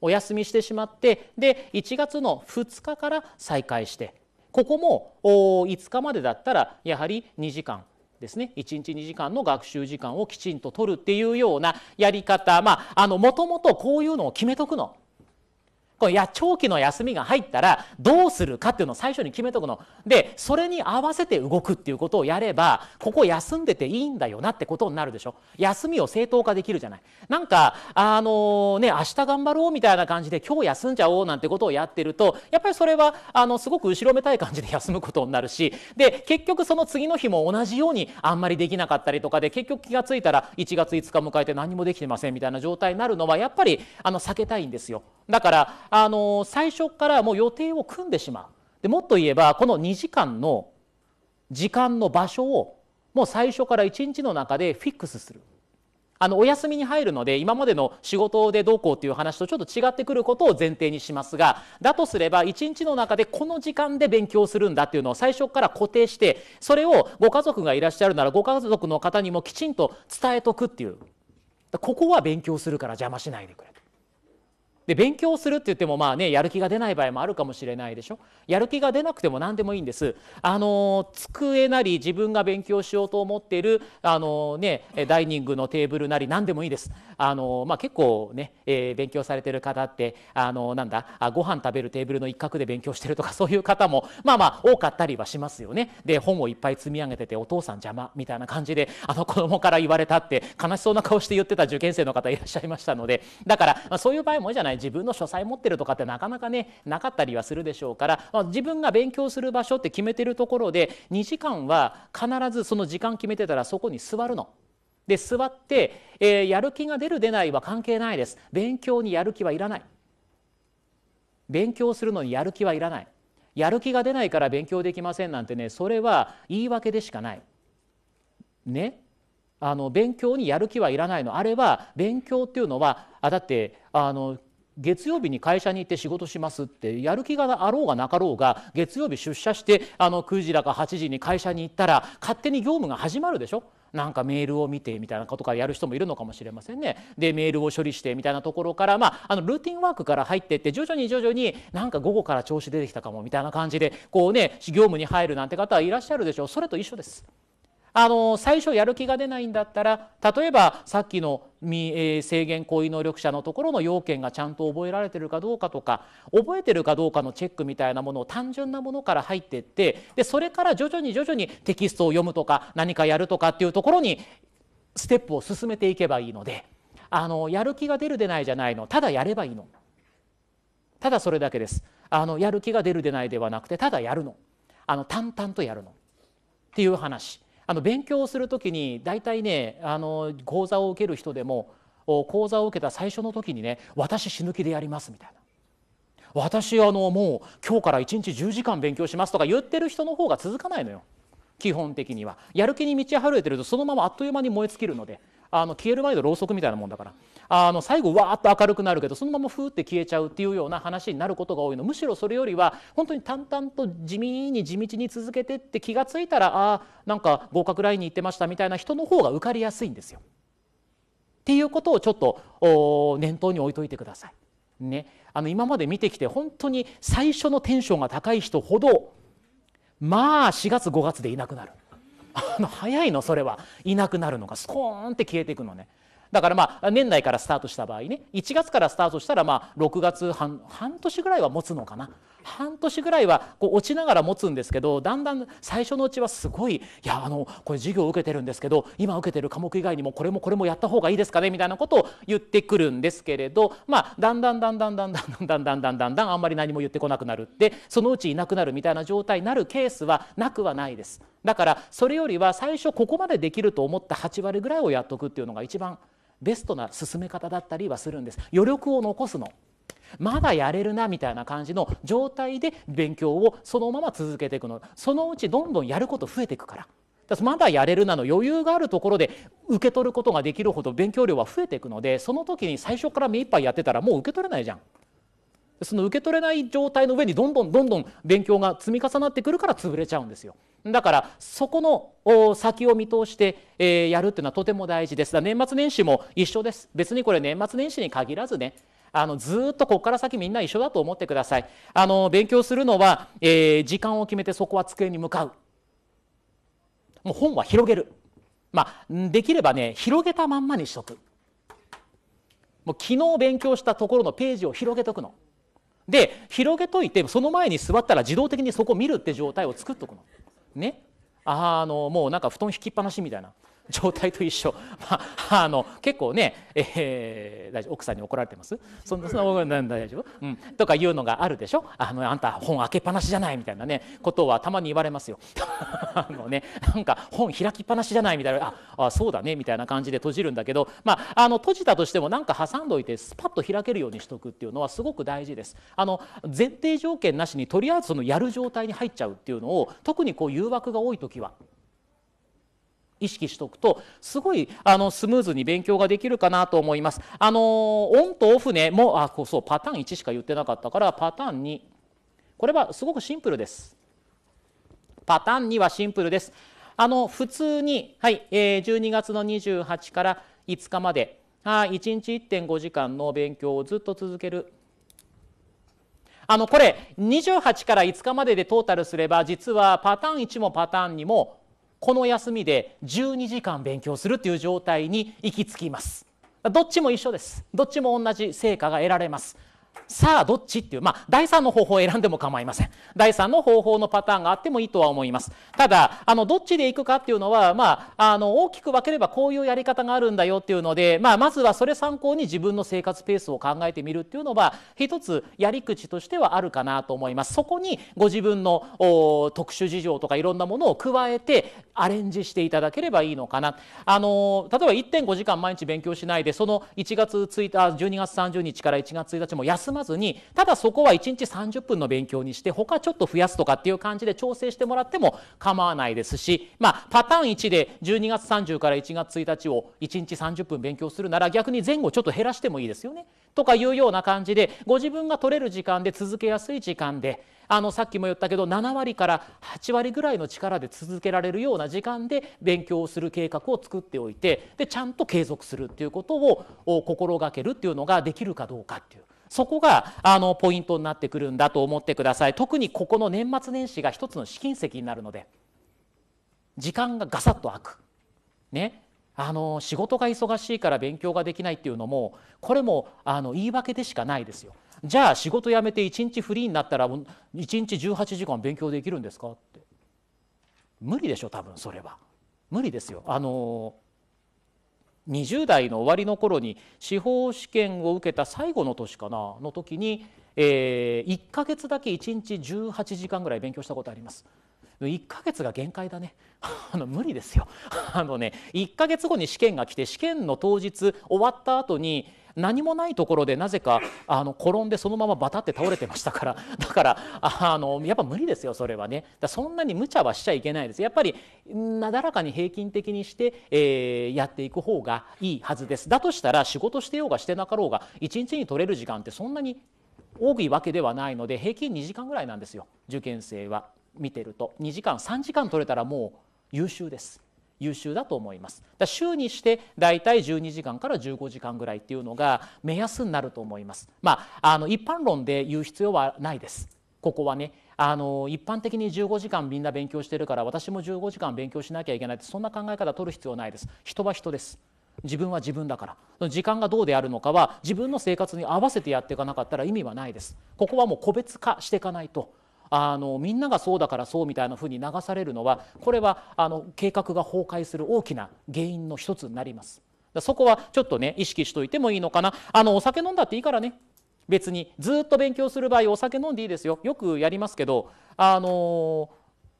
お休みしてしまってで1月の2日から再開してここも5日までだったらやはり2時間ですね1日2時間の学習時間をきちんと取るっていうようなやり方まあもともとこういうのを決めとくのこや長期の休みが入ったらどうするかっていうのを最初に決めとくの。でそれに合わせて動くっていうことをやればここ休んでていいんだよなってことになるでしょ。休みを正当化できるじゃない。なんかあのー、ね明日頑張ろうみたいな感じで今日休んじゃおうなんてことをやってるとやっぱりそれはあのすごく後ろめたい感じで休むことになるしで結局その次の日も同じようにあんまりできなかったりとかで結局気が付いたら1月5日迎えて何もできてませんみたいな状態になるのはやっぱりあの避けたいんですよ。だからあの最初からもう予定を組んでしまうでもっと言えばこの2時間の時間の場所をもう最初から1日の中でフィックスするあのお休みに入るので今までの仕事でどうこうっていう話とちょっと違ってくることを前提にしますがだとすれば一日の中でこの時間で勉強するんだっていうのを最初から固定してそれをご家族がいらっしゃるならご家族の方にもきちんと伝えとくっていうここは勉強するから邪魔しないでくれで勉強するって言ってもまあねやる気が出ない場合もあるかもしれないでしょやる気が出なくても何でもいいんですあの机なり自分が勉強しようと思っているあのねダイニングのテーブルなり何でもいいですあのまあ結構ね、えー、勉強されてる方ってあのなんだあご飯食べるテーブルの一角で勉強してるとかそういう方もまあまあ多かったりはしますよねで本をいっぱい積み上げててお父さん邪魔みたいな感じであの子供から言われたって悲しそうな顔して言ってた受験生の方いらっしゃいましたのでだから、まあ、そういう場合もいいじゃないない自分の書斎持ってるとかってなかなかねなかったりはするでしょうから、まあ、自分が勉強する場所って決めてるところで2時間は必ずその時間決めてたらそこに座るの。で座って、えー、やる気が出る出ないは関係ないです。勉強にやる気はいらない。勉強するのにやる気はいらない。やる気が出ないから勉強できませんなんてねそれは言い訳でしかない。ねあの勉強にやる気はいらないのあれは勉強っていうのはあだってあの月曜日に会社に行って仕事しますってやる気があろうがなかろうが月曜日出社してあの9時だか8時に会社に行ったら勝手に業務が始まるでしょ。なんかメールを見てみたいなことからやる人もいるのかもしれませんね。でメールを処理してみたいなところから、まあ、あのルーティンワークから入っていって徐々に徐々になんか午後から調子出てきたかもみたいな感じでこうね業務に入るなんて方はいらっしゃるでしょうそれと一緒です。あの最初やる気が出ないんだったら例えばさっきの制限行為能力者のところの要件がちゃんと覚えられてるかどうかとか覚えてるかどうかのチェックみたいなものを単純なものから入っていってでそれから徐々に徐々にテキストを読むとか何かやるとかっていうところにステップを進めていけばいいのであのやる気が出る出ないじゃないのただやればいいのただそれだけですあのやる気が出る出ないではなくてただやるのあの淡々とやるのっていう話。あの勉強をする時に大体ねあの講座を受ける人でも講座を受けた最初の時にね「私死ぬ気でやります」みたいな「私あのもう今日から1日10時間勉強します」とか言ってる人の方が続かないのよ基本的にはやる気に満ち溢れてるとそのままあっという間に燃え尽きるのであの消える前のろうそくみたいなもんだから。あの最後わーっと明るくなるけどそのままふーって消えちゃうっていうような話になることが多いのむしろそれよりは本当に淡々と地味に地道に続けてって気が付いたらああなんか合格ラインに行ってましたみたいな人の方が受かりやすいんですよ。っていうことをちょっと念頭に置いといてください。ね、あの今まで見てきて本当に最初のテンションが高い人ほどまあ4月5月でいなくなる。あの早いのそれはいなくなるのがスコーンって消えていくのね。だからまあ年内からスタートした場合ね1月からスタートしたらまあ6月半半年ぐらいは持つのかな半年ぐらいはこう落ちながら持つんですけどだんだん最初のうちはすごい「いやあのこれ授業を受けてるんですけど今受けてる科目以外にもこれもこれもやった方がいいですかね」みたいなことを言ってくるんですけれどまあだんだんだんだんだんだんだんだんだんだんだんあんまり何も言ってこなくなるってそのうちいなくなるみたいな状態になるケースはなくはないです。だからそれよりは最初ここまでできると思った8割ぐらいをやっとくっていうのが一番ベストな進め方だったりはするんです余力を残すのまだやれるなみたいな感じの状態で勉強をそのまま続けていくのそのうちどんどんやること増えていくからまだやれるなの余裕があるところで受け取ることができるほど勉強量は増えていくのでその時に最初から目いっぱいやってたらもう受け取れないじゃんその受け取れない状態の上にどんどんどんどん勉強が積み重なってくるから潰れちゃうんですよ。だからそこの先を見通して、えやるっていうのはとても大事です。年末年始も一緒です。別にこれ年末年始に限らずねあのずっとここから先みんな一緒だと思ってください。あの勉強するのは、えー、時間を決めてそこは机に向かう。もう本は広げる。まあ、できればね広げたまんまにしとく。もう昨日勉強したところのページを広げとくの。で広げといてその前に座ったら自動的にそこを見るって状態を作っとくのねあのもうなんか布団引きっぱなしみたいな 状態と一緒、まあ、あの結構ね、えー、大丈夫奥さんに怒られてますそんなそんな大丈夫、うん、とかいうのがあるでしょあのあんた本開けっぱなしじゃないみたいなねことはたまに言われますよ あの、ね、なんか本開きっぱなしじゃないみたいなああそうだねみたいな感じで閉じるんだけど、まあ、あの閉じたとしてもなんか挟んどいてスパッと開けるようにしとくっていうのはすごく大事です。あの前提条件なしにとりあえずそのやる状態に入っちゃうっていうのを特にこう誘惑が多い時は意識しておくとすごいあのスムーズに勉強ができるかなと思います。あのオンとオフねもあそうパターン1しか言ってなかったからパターン2これはすごくシンプルです。パターン2はシンプルです。あの普通に、はいえー、12月の28から5日まであ1日1.5時間の勉強をずっと続ける。あのこれ28から5日まででトータルすれば実はパターン1もパターン2もこの休みで12時間勉強するという状態に行き着きますどっちも一緒ですどっちも同じ成果が得られますさあどっちっていう、まあ、第3の方法を選んでも構いません第3の方法のパターンがあってもいいとは思いますただあのどっちでいくかっていうのは、まあ、あの大きく分ければこういうやり方があるんだよっていうので、まあ、まずはそれ参考に自分の生活ペースを考えてみるっていうのは一つやり口としてはあるかなと思いますそこにご自分の特殊事情とかいろんなものを加えてアレンジしていただければいいのかなあの例えば1.5時間毎日勉強しないでその1月1日12月30日から1月1日も休休まずにただそこは1日30分の勉強にして他ちょっと増やすとかっていう感じで調整してもらっても構わないですし、まあ、パターン1で12月30から1月1日を1日30分勉強するなら逆に前後ちょっと減らしてもいいですよねとかいうような感じでご自分が取れる時間で続けやすい時間であのさっきも言ったけど7割から8割ぐらいの力で続けられるような時間で勉強をする計画を作っておいてでちゃんと継続するっていうことを心がけるっていうのができるかどうかっていうそこがあのポイントになってくるんだと思ってください特にここの年末年始が一つの試金石になるので時間がガサッと開く、ね、あの仕事が忙しいから勉強ができないっていうのもこれもあの言い訳でしかないですよ。じゃあ仕事辞めて1日フリーになったら1日18時間勉強できるんですかって無理でしょ多分それは無理ですよあの20代の終わりの頃に司法試験を受けた最後の年かなの時に、えー、1ヶ月だけ1日18時間ぐらい勉強したことあります。1ヶ月が限界だね あの無理ですよあのね1ヶ月後に試験が来て試験の当日終わった後に何もないところでなぜかあの転んでそのままバタって倒れてましたから だからあのやっぱ無理ですよそれはねだそんなに無茶はしちゃいけないですやっぱりなだらかに平均的にして、えー、やっていく方がいいはずですだとしたら仕事してようがしてなかろうが1日に取れる時間ってそんなに多いわけではないので平均2時間ぐらいなんですよ受験生は見てると2時間3時間取れたらもう優秀です優秀だと思いますだ週にしてだいたい12時間から15時間ぐらいっていうのが目安になると思いますまああの一般論で言う必要はないですここはねあの一般的に15時間みんな勉強してるから私も15時間勉強しなきゃいけないってそんな考え方取る必要ないです人は人です自分は自分だから時間がどうであるのかは自分の生活に合わせてやっていかなかったら意味はないですここはもう個別化していかないとあのみんながそうだからそうみたいなふうに流されるのはこれはあの計画が崩壊する大きな原因の一つになります。そこはちょっとね意識しといてもいいのかなあのお酒飲んだっていいからね別にずっと勉強する場合お酒飲んでいいですよよくやりますけどあの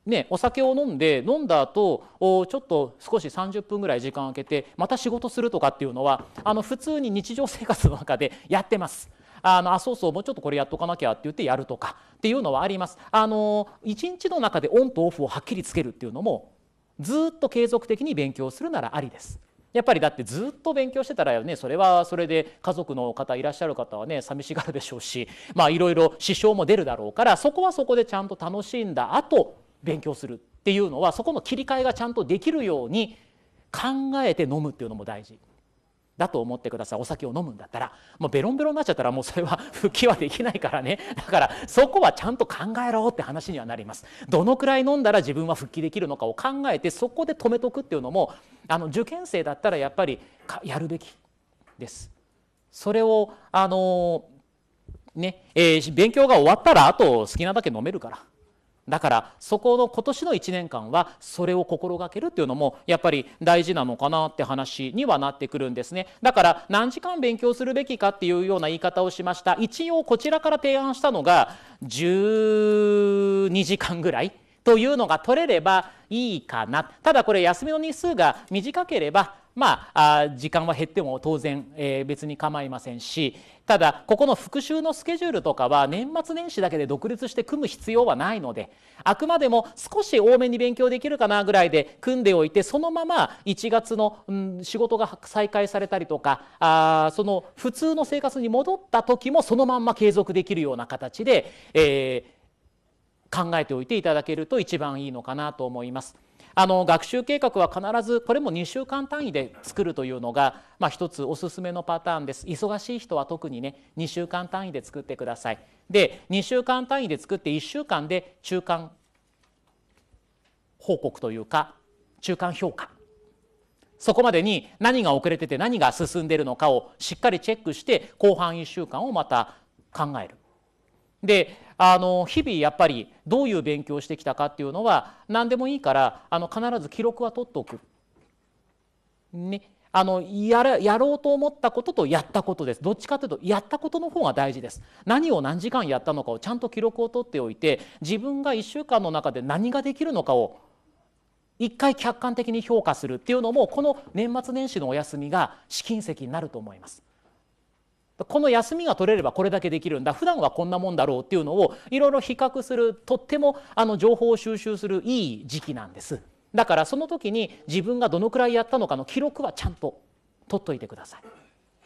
ね、お酒を飲んで飲んだ後おちょっと少し30分ぐらい時間空けてまた仕事するとかっていうのはあの普通に日常生活の中でやってます。あのあそうそうもうちょっとこれやっとかなきゃって言ってやるとかっていうのはあります。あの1日の中でオンとオフをはっきりつけるっていうのもずっと継続的に勉強するならありです。やっぱりだってずっと勉強してたらねそれはそれで家族の方いらっしゃる方はね寂しがるでしょうしまあいろいろ支障も出るだろうからそこはそこでちゃんと楽しんだ後勉強するっていうのはそこの切り替えがちゃんとできるように考えて飲むっていうのも大事。だと思ってくださいお酒を飲むんだったらもうベロンベロンになっちゃったらもうそれは 復帰はできないからねだからそこはちゃんと考えろって話にはなりますどのくらい飲んだら自分は復帰できるのかを考えてそこで止めとくっていうのもあの受験生だったらやっぱりやるべきですそれをあのねえー、勉強が終わったらあと好きなだけ飲めるからだからそこの今年の1年間はそれを心がけるっていうのもやっぱり大事なのかなって話にはなってくるんですねだから何時間勉強するべきかっていうような言い方をしました一応こちらから提案したのが12時間ぐらいというのが取れればいいかなただこれ休みの日数が短ければまあ、時間は減っても当然、えー、別に構いませんしただここの復習のスケジュールとかは年末年始だけで独立して組む必要はないのであくまでも少し多めに勉強できるかなぐらいで組んでおいてそのまま1月の、うん、仕事が再開されたりとかあその普通の生活に戻った時もそのまんま継続できるような形で、えー、考えておいていただけると一番いいのかなと思います。あの学習計画は必ずこれも2週間単位で作るというのが、まあ、一つおすすめのパターンです忙しい人は特にね2週間単位で作ってくださいで2週間単位で作って1週間で中間報告というか中間評価そこまでに何が遅れてて何が進んでるのかをしっかりチェックして後半1週間をまた考えるであの日々やっぱりどういう勉強をしてきたかっていうのは何でもいいからあの必ず記録は取っておく。ね。あのやらやろうと思ったこととやったことですどっちかというとやったことの方が大事です何を何時間やったのかをちゃんと記録を取っておいて自分が1週間の中で何ができるのかを一回客観的に評価するっていうのもこの年末年始のお休みが試金石になると思います。この休みが取れればこれだけできるんだ普段はこんなもんだろうっていうのをいろいろ比較するとってもあの情報を収集するいい時期なんですだからその時に自分がどのくらいやったのかの記録はちゃんと取っといてください。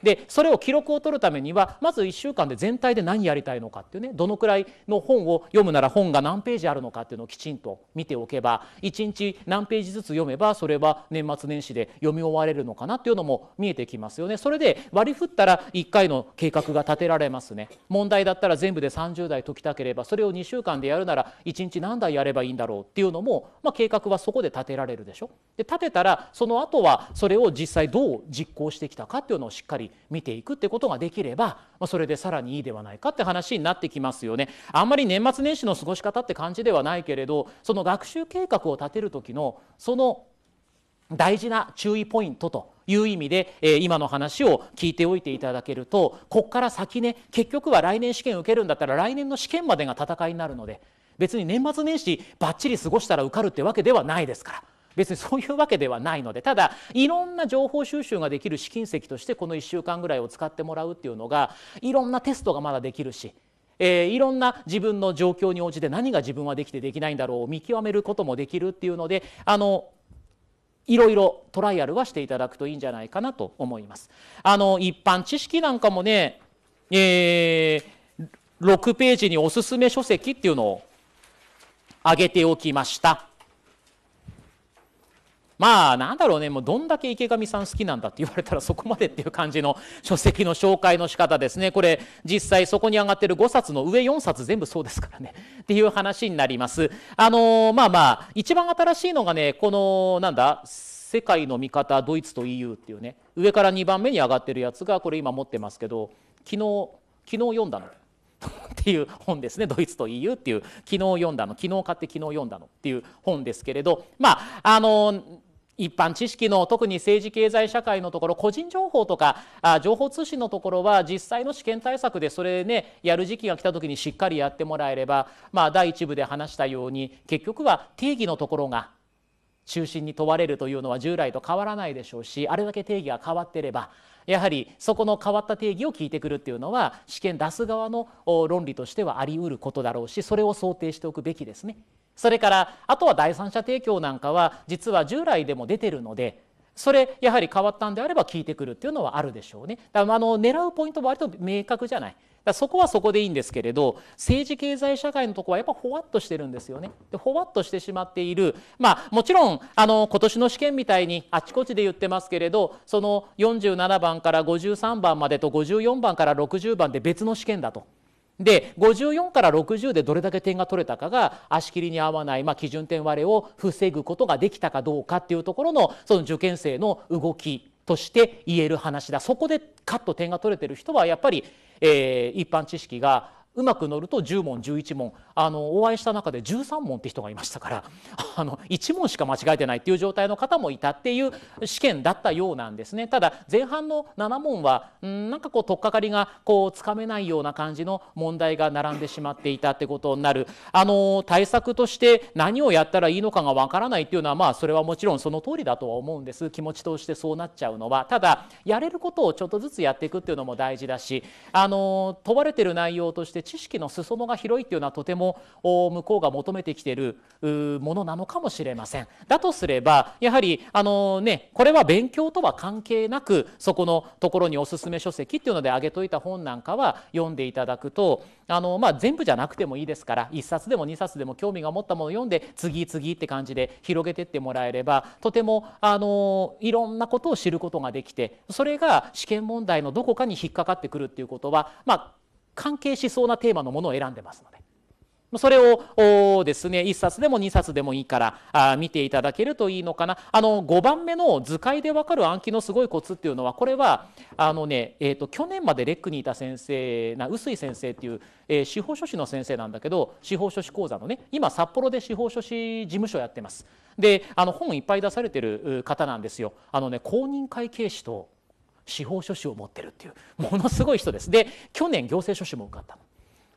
でそれを記録を取るためにはまず1週間で全体で何やりたいのかっていうねどのくらいの本を読むなら本が何ページあるのかっていうのをきちんと見ておけば1日何ページずつ読めばそれは年末年始で読み終われるのかなっていうのも見えてきますよね。それで割り振ったら1回の計画が立てられますね。問題だったら全部で30台解きたければそれを2週間でやるなら1日何台やればいいんだろうっていうのも、まあ、計画はそこで立てられるでしょ。で立てたらその後はそれを実際どう実行してきたかっていうのをしっかり見ていくってことができれば、まあ、それでさらにいいではないかって話になってきますよね。あんまり年末年始の過ごし方って感じではないけれどその学習計画を立てる時のその大事な注意ポイントという意味で、えー、今の話を聞いておいていただけるとここから先ね結局は来年試験受けるんだったら来年の試験までが戦いになるので別に年末年始ばっちり過ごしたら受かるってわけではないですから。別にそういうわけではないのでただいろんな情報収集ができる試金石としてこの1週間ぐらいを使ってもらうっていうのがいろんなテストがまだできるしえー、いろんな自分の状況に応じて何が自分はできてできないんだろう見極めることもできるっていうのであのいろいろトライアルはしていただくといいんじゃないかなと思います。あの一般知識なんかもね、えー、6ページにおすすめ書籍っていうのを挙げておきました。まあなんだろうねもうどんだけ池上さん好きなんだって言われたらそこまでっていう感じの書籍の紹介の仕方ですねこれ実際そこに上がってる5冊の上4冊全部そうですからね っていう話になりますあのー、まあまあ一番新しいのがねこのなんだ世界の見方ドイツと EU っていうね上から2番目に上がってるやつがこれ今持ってますけど昨日昨日読んだの っていう本ですねドイツと EU っていう昨日読んだの昨日買って昨日読んだのっていう本ですけれどまああの一般知識の特に政治経済社会のところ個人情報とかあ情報通信のところは実際の試験対策でそれねやる時期が来た時にしっかりやってもらえればまあ第1部で話したように結局は定義のところが中心に問われるというのは従来と変わらないでしょうしあれだけ定義が変わってればやはりそこの変わった定義を聞いてくるっていうのは試験出す側の論理としてはありうることだろうしそれを想定しておくべきですね。それからあとは第三者提供なんかは実は従来でも出てるのでそれやはり変わったんであれば効いてくるっていうのはあるでしょうね。だからあの狙うポイントは割と明確じゃない。だそこはそこでいいんですけれど政治経済社会のとこはやっぱほわっとしてるんですよね。でほわっとしてしまっているまあもちろんあの今年の試験みたいにあちこちで言ってますけれどその47番から53番までと54番から60番で別の試験だと。で54から60でどれだけ点が取れたかが足切りに合わない、まあ、基準点割れを防ぐことができたかどうかっていうところのその受験生の動きとして言える話だそこでカッと点が取れてる人はやっぱり、えー、一般知識がうまく乗ると10問11問あのお会いした中で13問って人がいましたから あの1問しか間違えてないっていう状態の方もいたっていう試験だったようなんですねただ前半の7問はんなんかこう取っかかりがこうつかめないような感じの問題が並んでしまっていたってことになるあの対策として何をやったらいいのかがわからないっていうのはまあそれはもちろんその通りだとは思うんです気持ちとしてそうなっちゃうのはただやれることをちょっとずつやっていくっていうのも大事だしあの問われてる内容として知識の裾野が広いっていうのはとてもも向こうが求めてきているものなのかもしれませんだとすればやはりあの、ね、これは勉強とは関係なくそこのところにおすすめ書籍っていうので挙げといた本なんかは読んでいただくとあの、まあ、全部じゃなくてもいいですから1冊でも2冊でも興味が持ったものを読んで次々って感じで広げてってもらえればとてもあのいろんなことを知ることができてそれが試験問題のどこかに引っかかってくるっていうことは、まあ、関係しそうなテーマのものを選んでますのでそれをですね、1冊でも2冊でもいいから見ていただけるといいのかな。あの、5番目の図解でわかる暗記のすごいコツっていうのは、これは、あのね、えっ、ー、と、去年までレックにいた先生な、臼井先生っていう、えー、司法書士の先生なんだけど、司法書士講座のね、今札幌で司法書士事務所やってます。で、あの、本いっぱい出されてる方なんですよ。あのね、公認会計士と司法書士を持ってるっていう、ものすごい人です。で、去年行政書士も受かったの。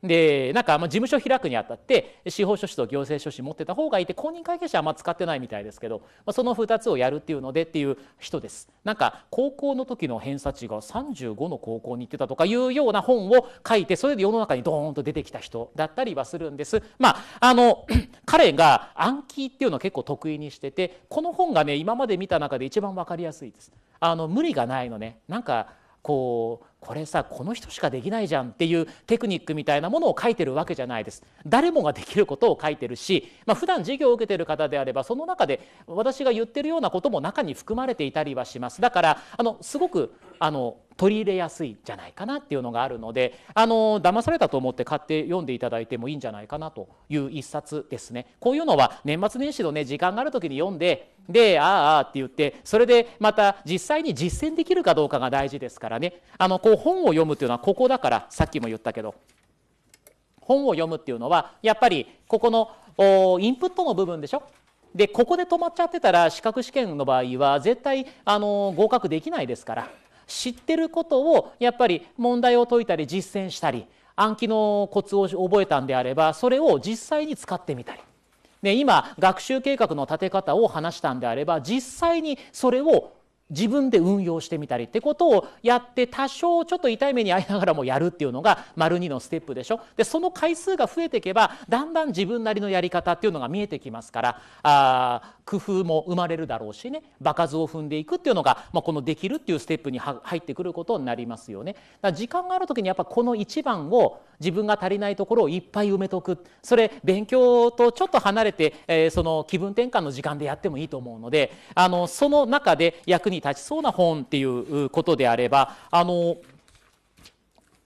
でなんかまあ事務所開くにあたって司法書士と行政書士持ってた方がいて公認会計士はあんま使ってないみたいですけど、まあ、その2つをやるっていうのでっていう人ですなんか高校の時の偏差値が35の高校に行ってたとかいうような本を書いてそれで世の中にドーンと出てきた人だったりはするんですまああの 彼が暗記っていうのを結構得意にしててこの本がね今まで見た中で一番分かりやすいですあの無理がないのねなんかこうこれさこの人しかできないじゃんっていうテクニックみたいなものを書いてるわけじゃないです誰もができることを書いてるし、まあ、普段授業を受けてる方であればその中で私が言ってるようなことも中に含まれていたりはしますだからあのすごくあの取り入れやすいんじゃないかなっていうのがあるのであの騙されたと思って買って読んでいただいてもいいんじゃないかなという一冊ですね。こういうのは年末年始のね時間がある時に読んででああって言ってそれでまた実際に実践できるかどうかが大事ですからねあのこう本を読むっていうのはここだからさっきも言ったけど本を読むっていうのはやっぱりここのインプットの部分でしょでここで止まっちゃってたら資格試験の場合は絶対あの合格できないですから知ってることをやっぱり問題を解いたり実践したり暗記のコツを覚えたんであればそれを実際に使ってみたり、ね、今学習計画の立て方を話したんであれば実際にそれを自分で運用してみたりってことをやって多少ちょっと痛い目に遭いながらもやるっていうのが丸2のステップでしょでその回数が増えていけばだんだん自分なりのやり方っていうのが見えてきますからあ工夫も生まれるだろうしね場数を踏んでいくっていうのが、まあ、このできるっていうステップに入ってくることになりますよね。だ時間がある時にやっぱこの1番を自分が足りないところをいっぱい埋めとくそれ勉強とちょっと離れて、えー、その気分転換の時間でやってもいいと思うのであのその中で役に立ちそうな本っていうことであればあの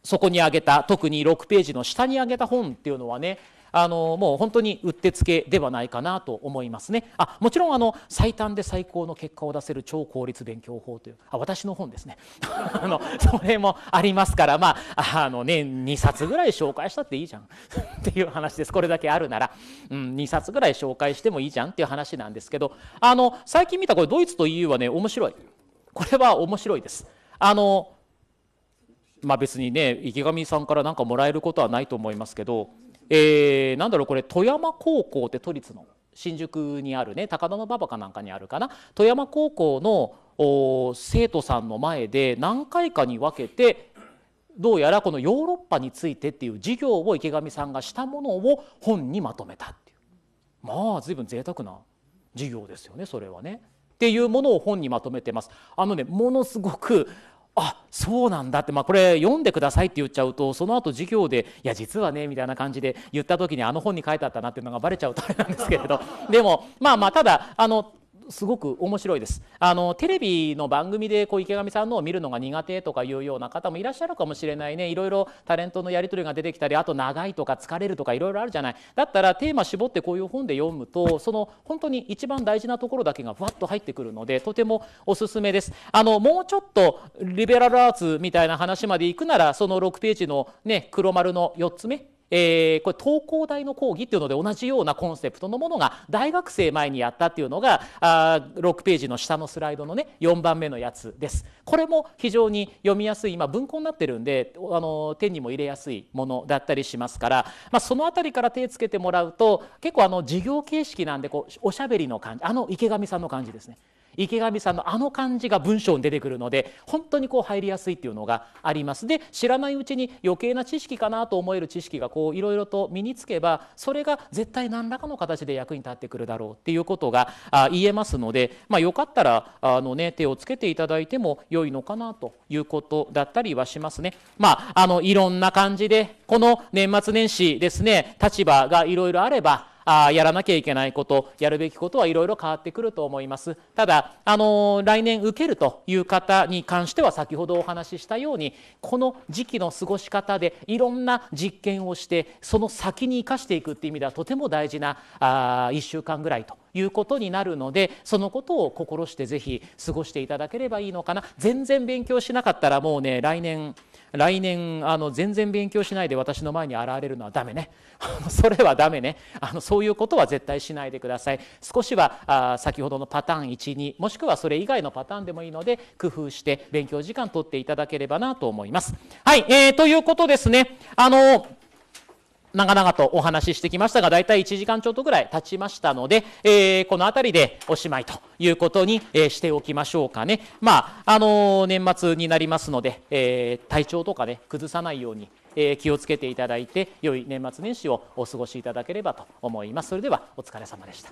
そこに挙げた特に6ページの下に挙げた本っていうのはねあのもう本当にうってつけではないかなと思いますね。あもちろんあの最短で最高の結果を出せる超効率勉強法というあ私の本ですね あのそれもありますから、まあ、あの年、2冊ぐらい紹介したっていいじゃん っていう話ですこれだけあるなら、うん、2冊ぐらい紹介してもいいじゃんっていう話なんですけどあの最近見たこれドイツと EU はね面白いこれは面白いです。あのまあ、別にね池上さんから何かもらえることはないと思いますけどえー、なんだろうこれ富山高校って都立の新宿にあるね高田馬場かなんかにあるかな富山高校の生徒さんの前で何回かに分けてどうやらこのヨーロッパについてっていう授業を池上さんがしたものを本にまとめたっていうまあ随分贅沢な授業ですよねそれはね。っていうものを本にまとめてます。あのねものすごくあそうなんだって、まあ、これ読んでくださいって言っちゃうとその後授業で「いや実はね」みたいな感じで言った時にあの本に書いてあったなっていうのがバレちゃうとあれなんですけれどでもまあまあただあのすごく面白いですあのテレビの番組でこう池上さんのを見るのが苦手とかいうような方もいらっしゃるかもしれないねいろいろタレントのやり取りが出てきたりあと長いとか疲れるとかいろいろあるじゃないだったらテーマ絞ってこういう本で読むとその本当に一番大事なところだけがふわっと入ってくるのでとてもおすすめですあのもうちょっとリベラルアーツみたいな話まで行くならその6ページの、ね、黒丸の4つ目えー、これ東工大の講義っていうので同じようなコンセプトのものが大学生前にやったっていうのがあ6ページの下のスライドのね4番目のやつです。これも非常に読みやすい今文庫になってるんであの手にも入れやすいものだったりしますから、まあ、その辺りから手つけてもらうと結構あの授業形式なんでこうおしゃべりの感じあの池上さんの感じですね池上さんのあの感じが文章に出てくるので本当にこう入りやすいっていうのがありますで知らないうちに余計な知識かなと思える知識がこういろいろと身につけばそれが絶対何らかの形で役に立ってくるだろうっていうことが言えますので、まあ、よかったらあの、ね、手をつけていただいても良いのかなということだったりはしますね。まあ、あのいろんな感じでこの年末年始ですね立場がいろいろあればあやらなきゃいけないことやるべきことはいろいろ変わってくると思いますただ、あの来年受けるという方に関しては先ほどお話ししたようにこの時期の過ごし方でいろんな実験をしてその先に生かしていくっていう意味ではとても大事なあ1週間ぐらいということになるのでそのことを心してぜひ過ごしていただければいいのかな全然勉強しなかったらもうね来年来年あの全然勉強しないで私の前に現れるのはダメね それはダメねあのそういうことは絶対しないでください少しはあ先ほどのパターン12もしくはそれ以外のパターンでもいいので工夫して勉強時間取っていただければなと思いますはい、えー、ということですねあの長々とお話ししてきましたが、大体1時間ちょっとぐらい経ちましたので、えー、この辺りでおしまいということに、えー、しておきましょうかね。まあ、あのー、年末になりますので、え体調とかね、崩さないように、え気をつけていただいて、良い年末年始をお過ごしいただければと思います。それでは、お疲れ様でした。